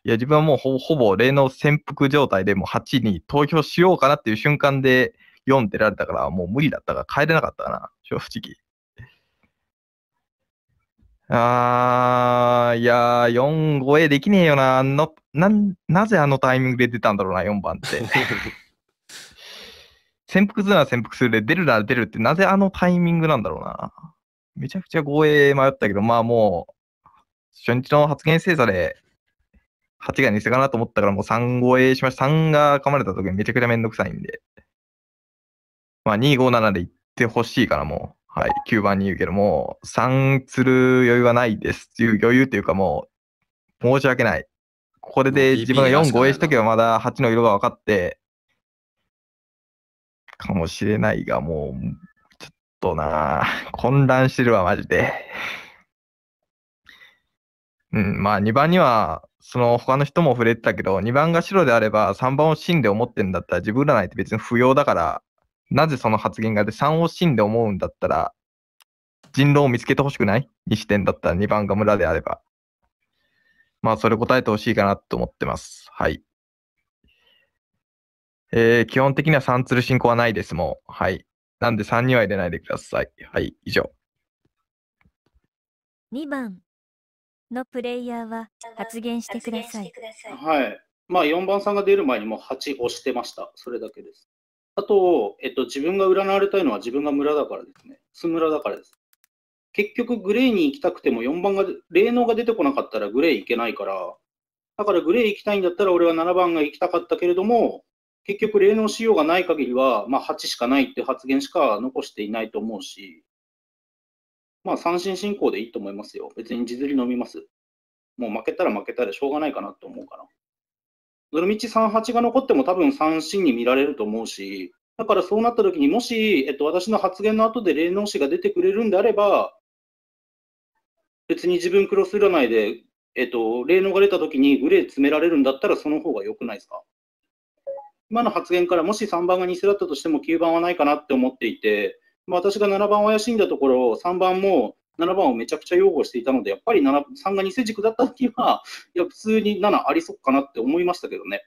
Speaker 4: いや、自分はもうほほぼ霊能潜伏状態でも8に投票しようかなっていう瞬間で4出られたから、もう無理だったから帰れなかったな、正直。あー、いやー、4 5、A できねえよな。のな、なぜあのタイミングで出たんだろうな、4番って。潜伏するなら潜伏するで、出るなら出るって、なぜあのタイミングなんだろうな。めちゃくちゃ護衛迷ったけど、まあもう、初日の発言精査で、8が偽かなと思ったから、もう3護衛しました。3が噛まれた時にめちゃくちゃめんどくさいんで。まあ2、5、7で行ってほしいから、もう。はい、9番に言うけども、3つる余裕はないですっていう余裕っていうかもう、申し訳ない。これで自分が4護衛しとけばまだ8の色が分かって、かもしれないが、もう、ちょっとな、混乱してるわ、マジで。うん、まあ2番には、その他の人も触れてたけど、2番が白であれば3番を芯で思ってんだったら自分らないって別に不要だから、なぜその発言がで3を芯で思うんだったら、人狼を見つけてほしくない ?2 視点だったら2番が村であれば。まあ、それ答えてほしいかなと思ってます。はい。えー、基本的には3つる進行はないです、もん。はい。なんで3には入れないでください。はい、以上。
Speaker 2: 2番のプレイヤーは発言してください。
Speaker 5: はい。まあ、4番さんが出る前にもう8押してました。それだけです。あと、えっと、自分が占われたいのは自分が村だからですね。津村だからです。結局、グレーに行きたくても4番が、霊能が出てこなかったらグレー行けないから、だからグレー行きたいんだったら俺は7番が行きたかったけれども、結局、霊能しようがない限りは、まあ、8しかないって発言しか残していないと思うし、まあ、三振進行でいいと思いますよ。別に地釣り飲みます。もう負けたら負けたでしょうがないかなと思うかな。どのみ3、8が残っても多分三振に見られると思うし、だからそうなった時にもし、えっと、私の発言の後で霊能師が出てくれるんであれば、別に自分クロス占いで、えっと、霊能が出た時にグレー詰められるんだったらその方が良くないですか今の発言からもし3番が偽だったとしても9番はないかなって思っていて、まあ、私が7番を怪しんだところ、3番も7番をめちゃくちゃ擁護していたので、やっぱり3が偽軸だった時は、いや、普通に7ありそうかなって思いましたけどね。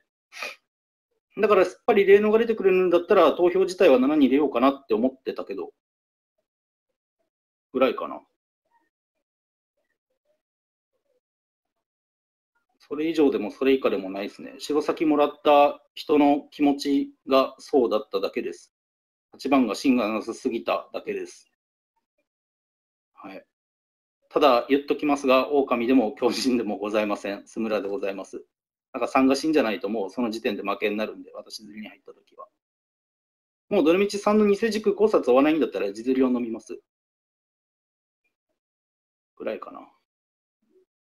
Speaker 5: だから、や
Speaker 1: っぱり霊能が出てくれるんだったら、投票自体は7に入れようかなって思ってたけど、ぐらいかな。それ以上でもそれ以下でもないですね。白先もらった人の気
Speaker 5: 持ちがそうだっただけです。8番が芯がなさすぎただけです。はい。ただ、言っときますが、狼でも狂人でもございません。スムラでございます。なんか3が死んじゃないと、もうその時点で負けになるんで、私
Speaker 1: 釣りに入った時は。もうどれみち3の偽軸考察追わないんだったら、地釣りを飲みます。ぐらいかな。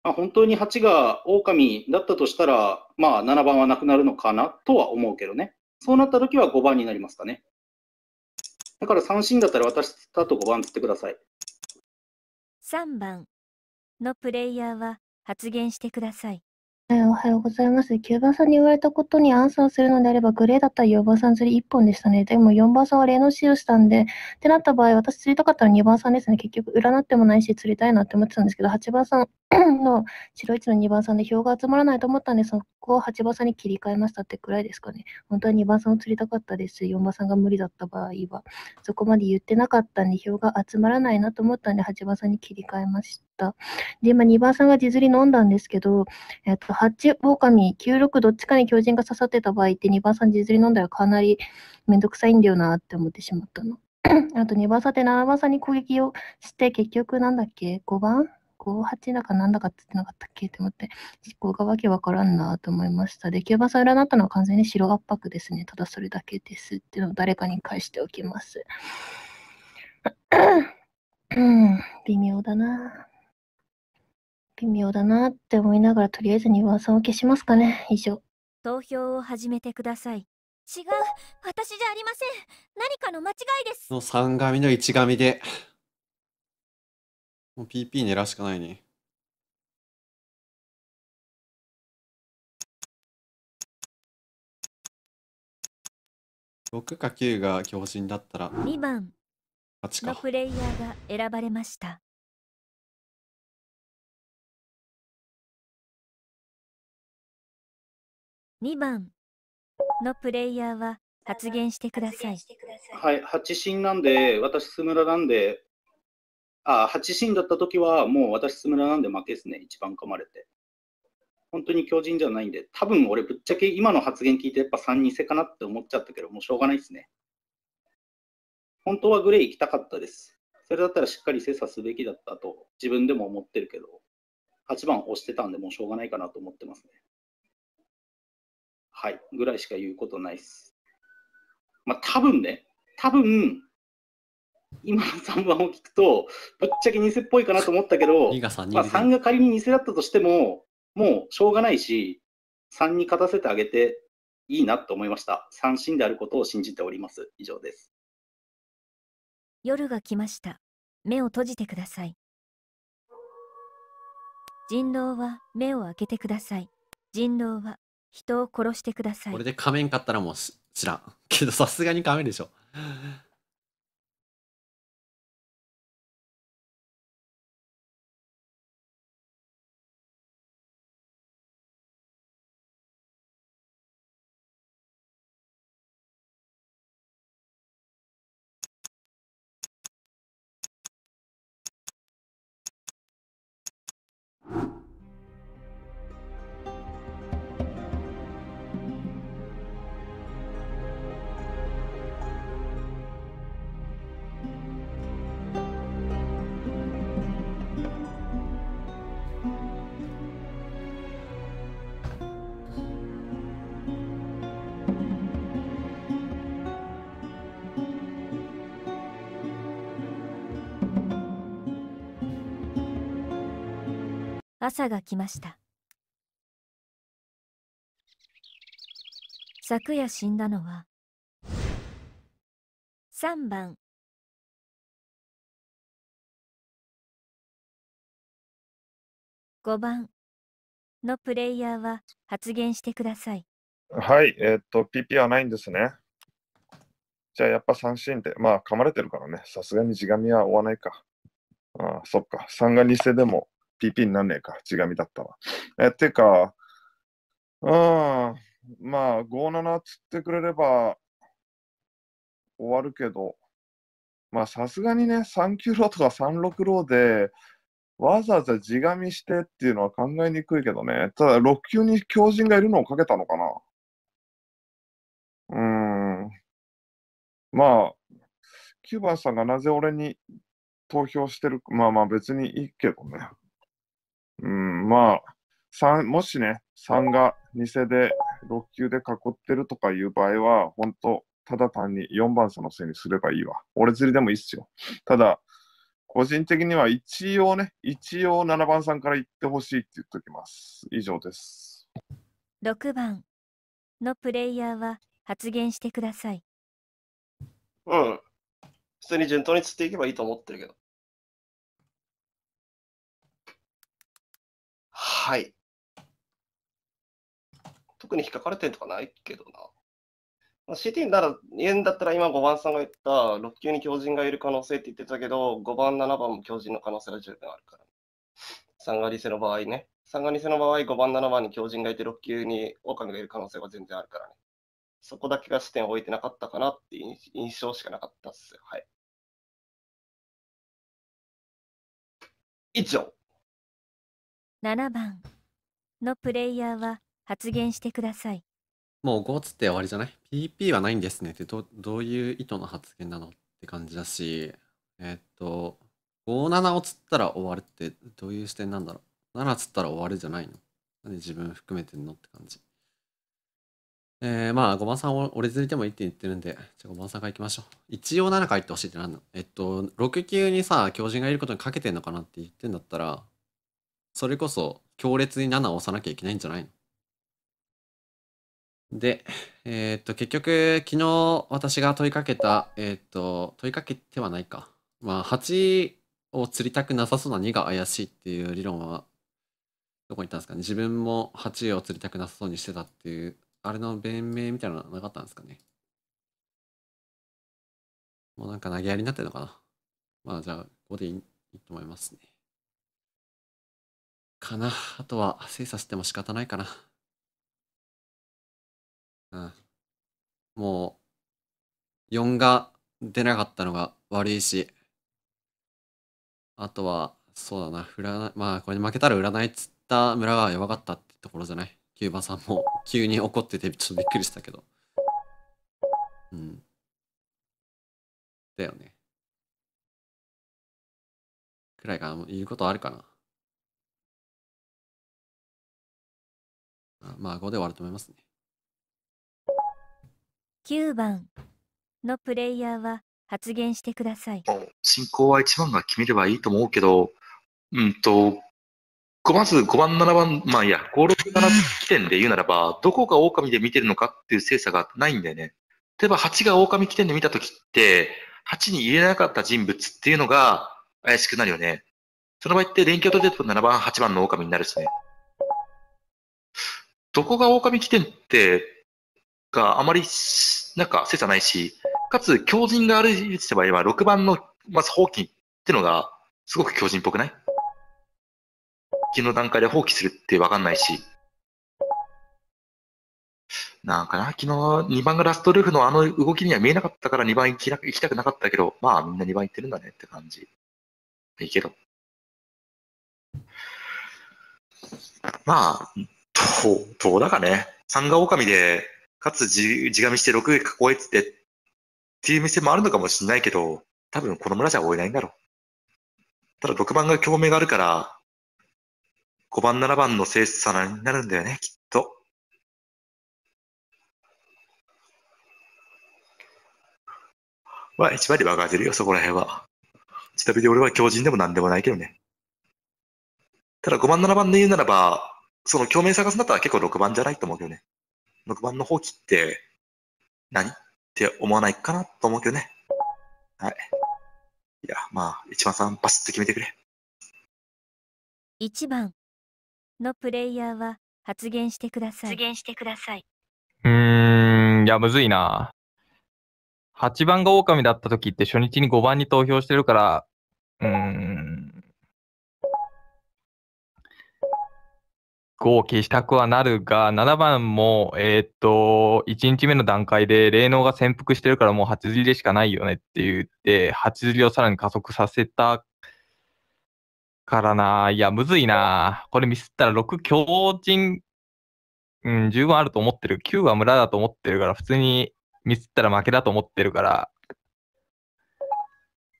Speaker 1: まあ、本当に
Speaker 5: 8が狼だったとしたら、まあ7番はなくなるのかなとは思うけどね。そうなった時は5番になりますかね。だから三振だったら私だと5番つ
Speaker 2: ってください。3番のプレイヤーは発言してください。
Speaker 6: はい、おはようございます。9番さんに言われたことにアンサーするのであれば、グレーだったら4番さん釣り1本でしたね。でも4番さんは例の使用したんで、ってなった場合、私釣りたかったら2番さんですね。結局、占ってもないし釣りたいなって思ってたんですけど、8番さん の白1の2番さんで票が集まらないと思ったんで、そこを8番さんに切り替えましたってくらいですかね。本当は2番さんを釣りたかったです。4番さんが無理だった場合は。そこまで言ってなかったんで、票が集まらないなと思ったんで、8番さんに切り替えました。で、今2番さんが地釣り飲んだんですけど、えっと、8、狼、96どっちかに巨人が刺さってた場合って2番さん地釣り飲んだらかなりめんどくさいんだよなって思ってしまったの。あと2番さんって7番さんに攻撃をして、結局なんだっけ ?5 番58だかなんだかって言ってなかったっけって思って、実行がわけわからんなと思いました。で、キューバサウラなったのは完全に白圧迫ですね。ただそれだけですっていうのを誰かに返しておきます。うん、微妙だな。微妙だなって思いながら、とりあえずに噂を消しますかね。以上。
Speaker 2: 投票を始めてください。違う、私じゃありません。何かの間違いです。
Speaker 10: の三神の一紙で。
Speaker 1: もう PP 狙うしかないね。6か9が強靭だったら2番8のプレイヤーが選ばれました
Speaker 2: 2番のプレイヤーは発言してください
Speaker 1: はい8進なんで私スムラなんで
Speaker 5: あ8シーンだった時は、もう私、津村なんで負けですね、一番噛まれて。本当に強靭じゃないんで、多分俺、ぶっちゃけ今の発言聞いて、やっぱ3、2世かなって思っちゃったけど、もうしょうがないですね。本当はグレー行きたかったです。それだったらしっかり精査すべきだったと、自分でも思ってるけど、8番押してたんで、もうしょうがないかなと思ってますね。はい、ぐらいしか言うことないです。まあ、多分ね、多分今の3番を聞くと、ぶっちゃけ偽っぽいかなと思ったけど、
Speaker 10: 2が 3,
Speaker 3: まあ、
Speaker 5: 3が仮に偽だったとしても、もうしょうがないし、3に勝たせてあげていいなと思いました。三
Speaker 1: 振であることを信じております。以上です。
Speaker 2: 夜が来ました。目を閉じてください。人狼は目を開けてください。人狼は人を殺してください。こ
Speaker 10: れで仮面買ったらもう
Speaker 1: 知らん。けどさすがに仮面でしょ。
Speaker 2: 朝が来ました昨夜死んだの
Speaker 1: は3番5番
Speaker 2: のプレイヤーは発言してください。
Speaker 1: はい、えー、っと、PP はないんで
Speaker 8: すね。じゃあ、やっぱ三振って、まあ、噛まれてるからね、さすがに地紙は追わないか。ああ、そっか、三が偽でも PP になんねえか。地がみだったわ。え、てか、うん、まあ、57つってくれれば終わるけど、まあ、さすがにね、39ロとか36ロで、わざわざ地紙してっていうのは考えにくいけどね。ただ、6九に強人がいるのをかけたのかな。うーん。まあ、9番さんがなぜ俺に投票してるまあまあ別にいいけどね。うん、まあ、3もしね、3が偽で6級で囲ってるとかいう場合は、本当ただ単に4番差のせいにすればいいわ。俺釣りでもいいっすよ。ただ、個人的には一応ね、一応7番さんから言ってほしいって言っておきます。
Speaker 9: 以上です。
Speaker 2: 6番のプレイヤーは発言してください。
Speaker 1: うん。普通に順当に釣っていけばいいと思ってるけど。はい。特に引っかかる点とかないけどな。
Speaker 9: まあ、CT なら、言円んだったら今5番さんが言った、6級に強人がいる可能性って言ってたけど、5番、7番も強人の可能性は十分あるから。3がリセの場合ね。3がリセの場合、5番、7番に強人がいて、6級に狼がいる可能性は全然あるからね。そこだけが視
Speaker 1: 点を置いてなかったかなっていう印象しかなかったっすよ。はい。以上。
Speaker 2: 7番のプレイヤーは発言してください。
Speaker 1: もう5つって終わりじゃない ?PP
Speaker 10: はないんですねってどどういう意図の発言なのって感じだし、えー、っと、57をつったら終わるってどういう視点なんだろう ?7 つったら終わるじゃないのなんで自分含めてんのって感じ。えー、まあ、5番さん俺ずれてもいいって言ってるんで、じゃあ5番さんから行きましょう。一応7回言ってほしいってなんのえっと、6級にさ、狂人がいることにかけてんのかなって言ってんだったら、それこそ強烈に7を押さなきゃいけないんじゃないので、えー、っと、結局、昨日私が問いかけた、えー、っと、問いかけてはないか。まあ、8を釣りたくなさそうな2が怪しいっていう理論は、どこにったんですかね。自分も8を釣りたくなさそうにしてたっていう、あれの弁明みたいなのはなかったんですかね。
Speaker 1: もうなんか投げやりになってるのかな。まあ、じゃあ、5でいいと思いますね。かな。あとは精査しても仕方ないかな。うん。
Speaker 10: もう、4が出なかったのが悪いし、あとは、そうだな、占まあ、これに負けたら占いっつった村が弱かったってところじゃない。キューバさんも急に怒ってて、ちょっとびっくりしたけど。うん。
Speaker 1: だよね。くらいかな。言うことあるかな。まあ5で終わると思いますね。
Speaker 2: 9番のプレイヤーは発言してください。
Speaker 3: 進行は1番が決めればいいと思うけど、うんと、まず5番、7番、まあいや、5、6、7時点で言うならば、どこが狼で見てるのかっていう精査がないんだよね。例えば8が狼起点で見たときって、8に入れなかった人物っていうのが怪しくなるよね。その場合って連携を取れると7番、8番の狼になるしね。どこが狼起点ってがあまりなんかせ査ないし、かつ強靭があるって場合は6番のまず放棄ってのがすごく強靭っぽくない昨の段階で放棄するってわかんないし。なんかな、昨日2番がラストルーフのあの動きには見えなかったから2番行き行きたくなかったけど、まあみんな2番行ってるんだねって感じ。いいけど。まあ、ほ、う、どうだかね。三が狼で、かつ地地神して六へ囲えてて、っていう店もあるのかもしれないけど、多分この村じゃ追えないんだろう。ただ6番が共鳴があるから、5番7番の性質
Speaker 1: 差になるんだよね、きっと。まあ、一割分かってるよ、そこら辺は。ちなみ
Speaker 3: に俺は狂人でもなんでもないけどね。ただ5番7番で言うならば、その共鳴探すんだったら結構6番じゃないと思うけどね。6番の放棄って何っ
Speaker 1: て思わないかなと思うけどね。はい。いや、まあ、1番さん、バスッと決めてくれ。
Speaker 2: 1番のプレイヤーは発言してください。発言してください。
Speaker 1: うーん、いや、むずいな。
Speaker 4: 8番が狼だった時って初日に5番に投票してるから、
Speaker 1: うーん、
Speaker 4: を消したくはなるが、7番も、えー、っと、1日目の段階で、霊能が潜伏してるからもう8釣りでしかないよねって言って、8釣りをさらに加速させたからな、いや、むずいな。これミスったら6強靭、うん、十分あると思ってる。9は村だと思ってるから、普通にミスったら負けだと思ってるから。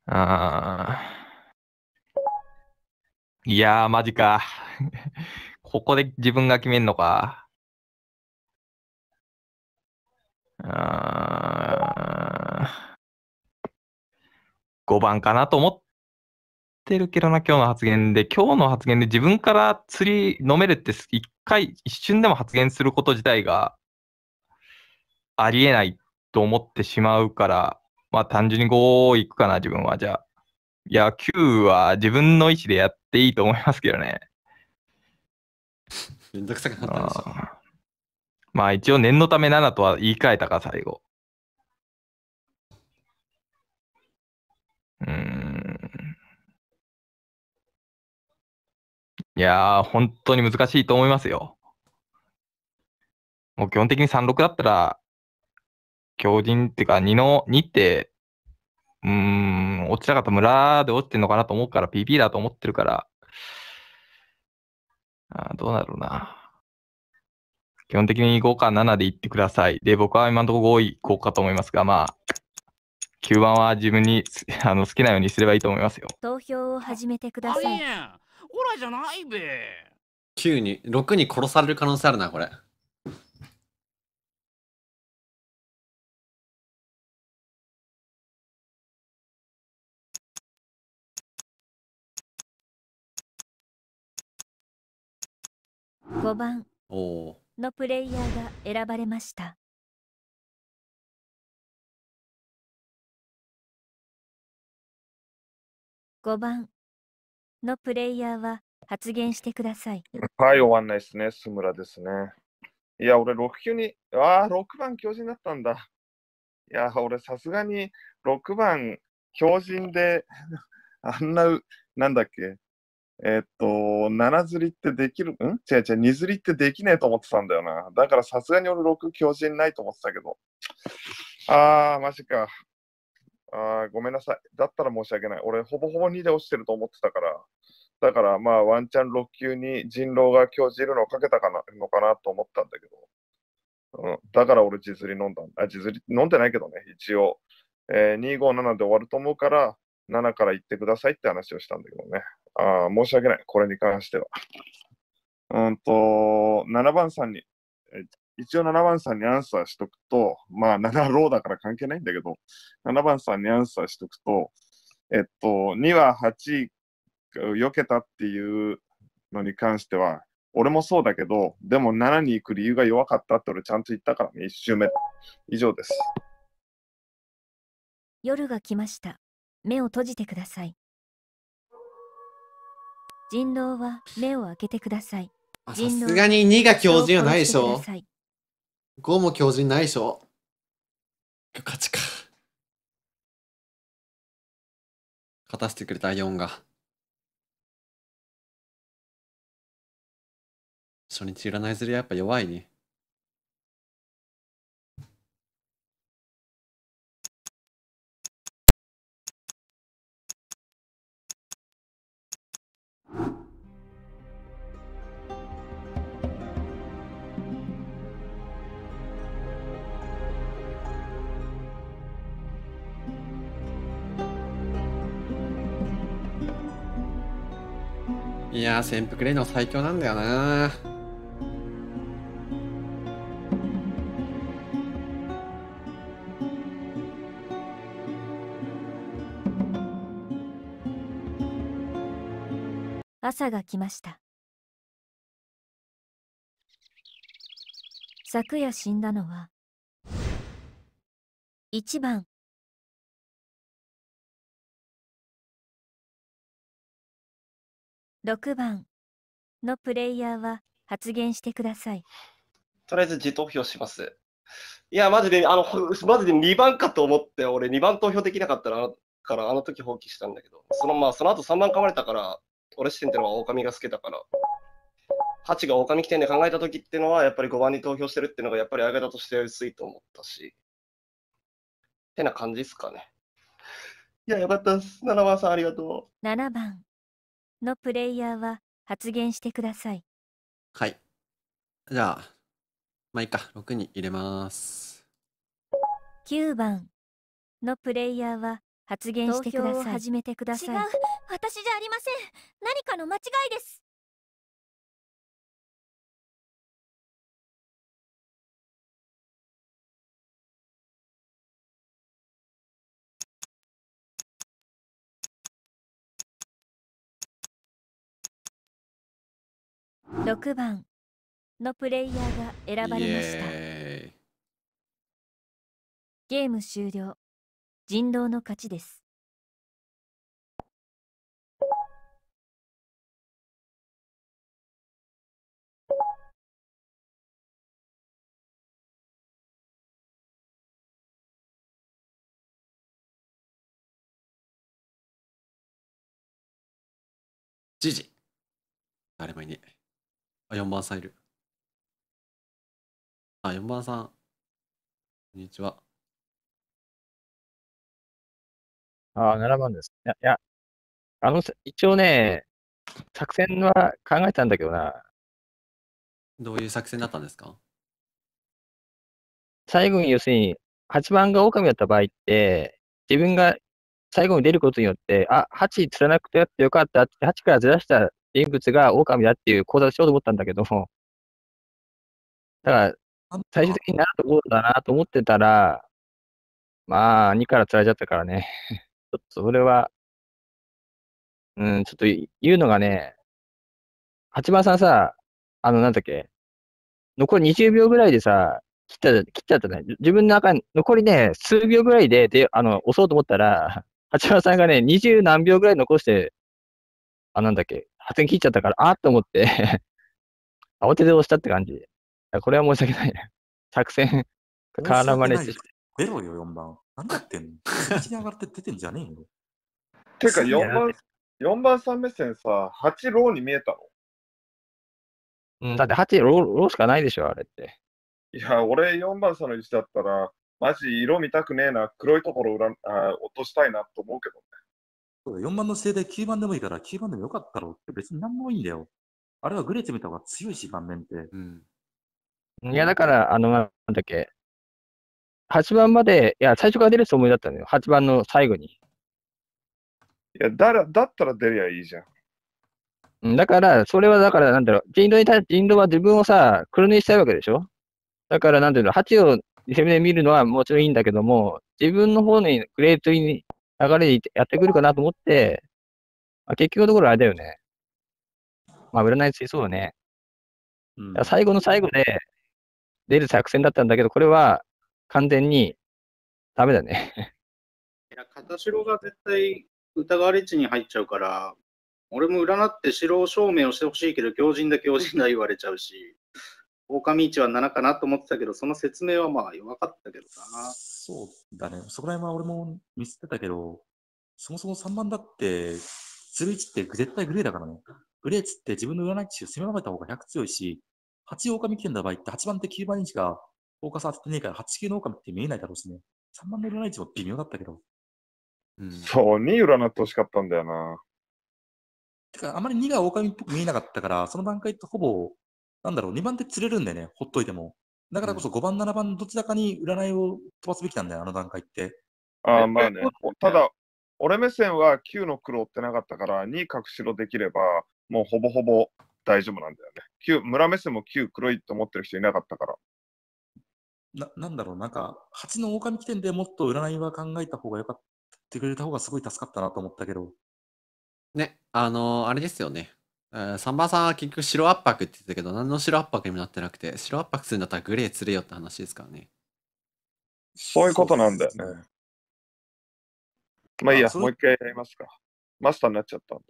Speaker 4: あーいやー、マジか。ここで自
Speaker 1: 分が決めるのか。うん。5番かなと思っ
Speaker 4: てるけどな、今日の発言で。今日の発言で自分から釣り飲めるって一回、一瞬でも発言すること自体がありえないと思ってしまうから、まあ単純に5いくかな、自分は。じゃあ。いや、9は自分の意思でやっていいと思いますけどね。めんどくさくなったんでまあ一応念のため7とは言い換えたか、最後。うー
Speaker 1: ん。いやー、本当に難しいと思いますよ。もう基本的に3六だったら、
Speaker 4: 強靭っていうか2の、2って、うーん、落ちなかった村で落ちてんのかなと思うから PP だと思ってるから、あどうだろうな。基本的に5か7でいってください。で、僕は今のところ5位、5かと思いますが、まあ、9番は自分に あの好きなようにすればいいと思いますよ。
Speaker 2: 投票を始めてください。オラじゃないべ。
Speaker 4: 9に、6
Speaker 10: に
Speaker 1: 殺される可能性あるな、これ。5番のプレイヤーが選ばれました。
Speaker 2: 5番のプレイヤーは発言してください。
Speaker 1: はい、終わんないです
Speaker 8: ね、スムラですね。いや、俺6級に、ああ、6番強靭だったんだ。いや、俺さすがに6番強靭で、あんな、なんだっけ、えっと、7釣りってできる、ん違う違う、2釣りってできねえと思ってたんだよな。だからさすがに俺6強靭ないと思ってたけど。あー、マジか。あー、ごめんなさい。だったら申し訳ない。俺、ほぼほぼ2で落ちてると思ってたから。だからまあ、ワンチャン6級に人狼が強じるのをかけたかなのかなと思ったんだけど。うん、だから俺、地釣り飲んだ。あ、地釣り飲んでないけどね、一応。えー、257で終わると思うから、7から行ってくださいって話をしたんだけどね。あ申し訳ない、これに関しては。うんと、7番さんに、一応7番さんにアンサーしとくと、まあ7ローだから関係ないんだけど、7番さんにアンサーしとくと、えっと、2は8避けたっていうのに関しては、俺もそうだけど、でも7に行く理由が弱かったって俺ちゃんと言ったからね、1周目。以上です。
Speaker 2: 夜が来ました。目を閉じてください。人狼は目を開けてください。さすが
Speaker 10: に2が強靭はないでし
Speaker 1: ょ。5も強靭ないでしょ。勝ちか。勝たせてくれた4が。初日占いずれやっぱ弱いね。
Speaker 10: いや潜伏レイの最強なんだよな
Speaker 2: 朝が来ました昨夜死んだのは1番6番のプレイヤーは発言してください。
Speaker 9: とりあえず自投票します。いや、マジで、あの、マジで2番かと思って、俺2番投票できなかったら、からあの時放棄したんだけど、そのまあ、その後3番噛まれたから、俺視点ってのは狼が好きだから、8が狼起点で考えた時ってのは、やっぱり5番に投票してるっていうのが、やっぱりげたとして薄いと思ったし、ってな感じっすかね。いや、よかったっす。7番さん、ありがと
Speaker 2: う。7番のプレイヤーは発言してください。
Speaker 10: はい。じゃあ、まあいいか、6人入れます。
Speaker 2: 9番のプレイヤーは発言してください。投票を始めてください。違う、私じゃありません。何かの間違いです。
Speaker 1: 6番のプレイヤーが選ばれましたゲーム終了人狼の勝ちですじじ誰もいねえあ、4番さんいる。あ、4番さん。こんにちは。あ、7番です。いや、いや、あの、一応ね、作戦は考えたんだけどな。どういう作戦だったんですか最後に要するに、8
Speaker 7: 番が狼だった場合って、自分が最後に出ることによって、あ、8釣らなくてよかったって、8からずらした人物が狼だっていう考察しようと思ったんだけど
Speaker 1: ただから、最終的になるところだなと思ってたら、まあ、2から釣られちゃったからね。ちょっとそれは、うん、ちょっと言うのがね、八幡さんさ、あの、なんだっけ、
Speaker 7: 残り20秒ぐらいでさ、切った、切っちゃったね。自分の中に、残りね、数秒ぐらいで、で、あの、押そうと思ったら、八幡さんがね、20何秒ぐらい残して、あ、なんだっけ、発言切っちゃったから、あーと思って 慌てて押したって感じ。これは申し訳ないね。作戦、絡 まれて。
Speaker 1: 出ろ
Speaker 3: よ、4番。何やってんの ?1 に上がって出てんじゃねえよ。
Speaker 1: てか、4番、
Speaker 8: 4番さん目線さ、8ローに見えたの
Speaker 7: うん、だって8
Speaker 3: ローローしかないでしょ、あれっ
Speaker 8: て。いや、俺4番さんの位置だったら、マジ色見たくねえな、黒いところ裏あ落としたいなと思うけどね。
Speaker 3: 4番のせいで9番でもいいから、9番でもよかったろって別に何もいいんだよ。あれはグレーツ見た方が強いし、盤面って。
Speaker 1: う
Speaker 7: ん、いや、だから、あの、なんだっけ、8番まで、いや、最初から出るつ思いだったのよ。8番の最後に。い
Speaker 8: や、だらだったら出りゃいいじゃ
Speaker 7: ん。だから、それはだから、なんだろう、人狼に対して、人狼は自分をさ、黒にしたいわけでしょだから、なんていうの、8を攻めで見るのはもちろんいいんだけども、自分の方にグレートに流れでやってくるかなと思って、まあ、結局のところあれだよね。まあ、占いついそうだね。うん、最後の最後で出る作戦だったんだけど、これは完全にダメだね
Speaker 5: いや、片城が絶対疑われ地に入っちゃうから、俺も占って城証明をしてほしいけど、狂人だ狂人だ言われちゃうし、狼市は7かなと思ってたけど、その説明はまあ弱かったけどかな。
Speaker 3: そうだね。そこら辺は俺も見せてたけど、そもそも3番だって、鶴市って絶対グレーだからね。グレーっつって自分の占い師を攻められた方が100強いし、8狼てんだ場合って8番って9番にしフォーカス当ててねえから8級の狼って見えないだろうしね。3番の占い師も微妙だったけど。うん、そう、2占ってほしかったんだよな。てか、あまり2が狼っぽく見えなかったから、その段階ってほぼ、なんだろう、2番って釣れるんだよね、ほっといても。だからこそ5番、7番、どちらかに占いを飛ばすべきなんだよ、あの段階って。あまあね、ただ、俺目線は9の黒ってなかった
Speaker 8: から、2隠しろできれば、もうほぼほぼ大丈夫なんだよね。9村目線も9
Speaker 3: 黒いと思ってる人いなかったから。ななんだろう、なんか、8の狼起点でもっと占いは考えた方がよかったってくれた方がすごい助かったなと思ったけど。
Speaker 10: ね、あのー、あれですよね。3番さんは結局白圧迫って言ってたけど、何の白圧迫にもなってなくて、白圧迫するんだったらグレー釣れよって話ですからね。そういうことな
Speaker 1: んだよね。まあいいや、もう一回やりますか。マスターになっちゃったんで。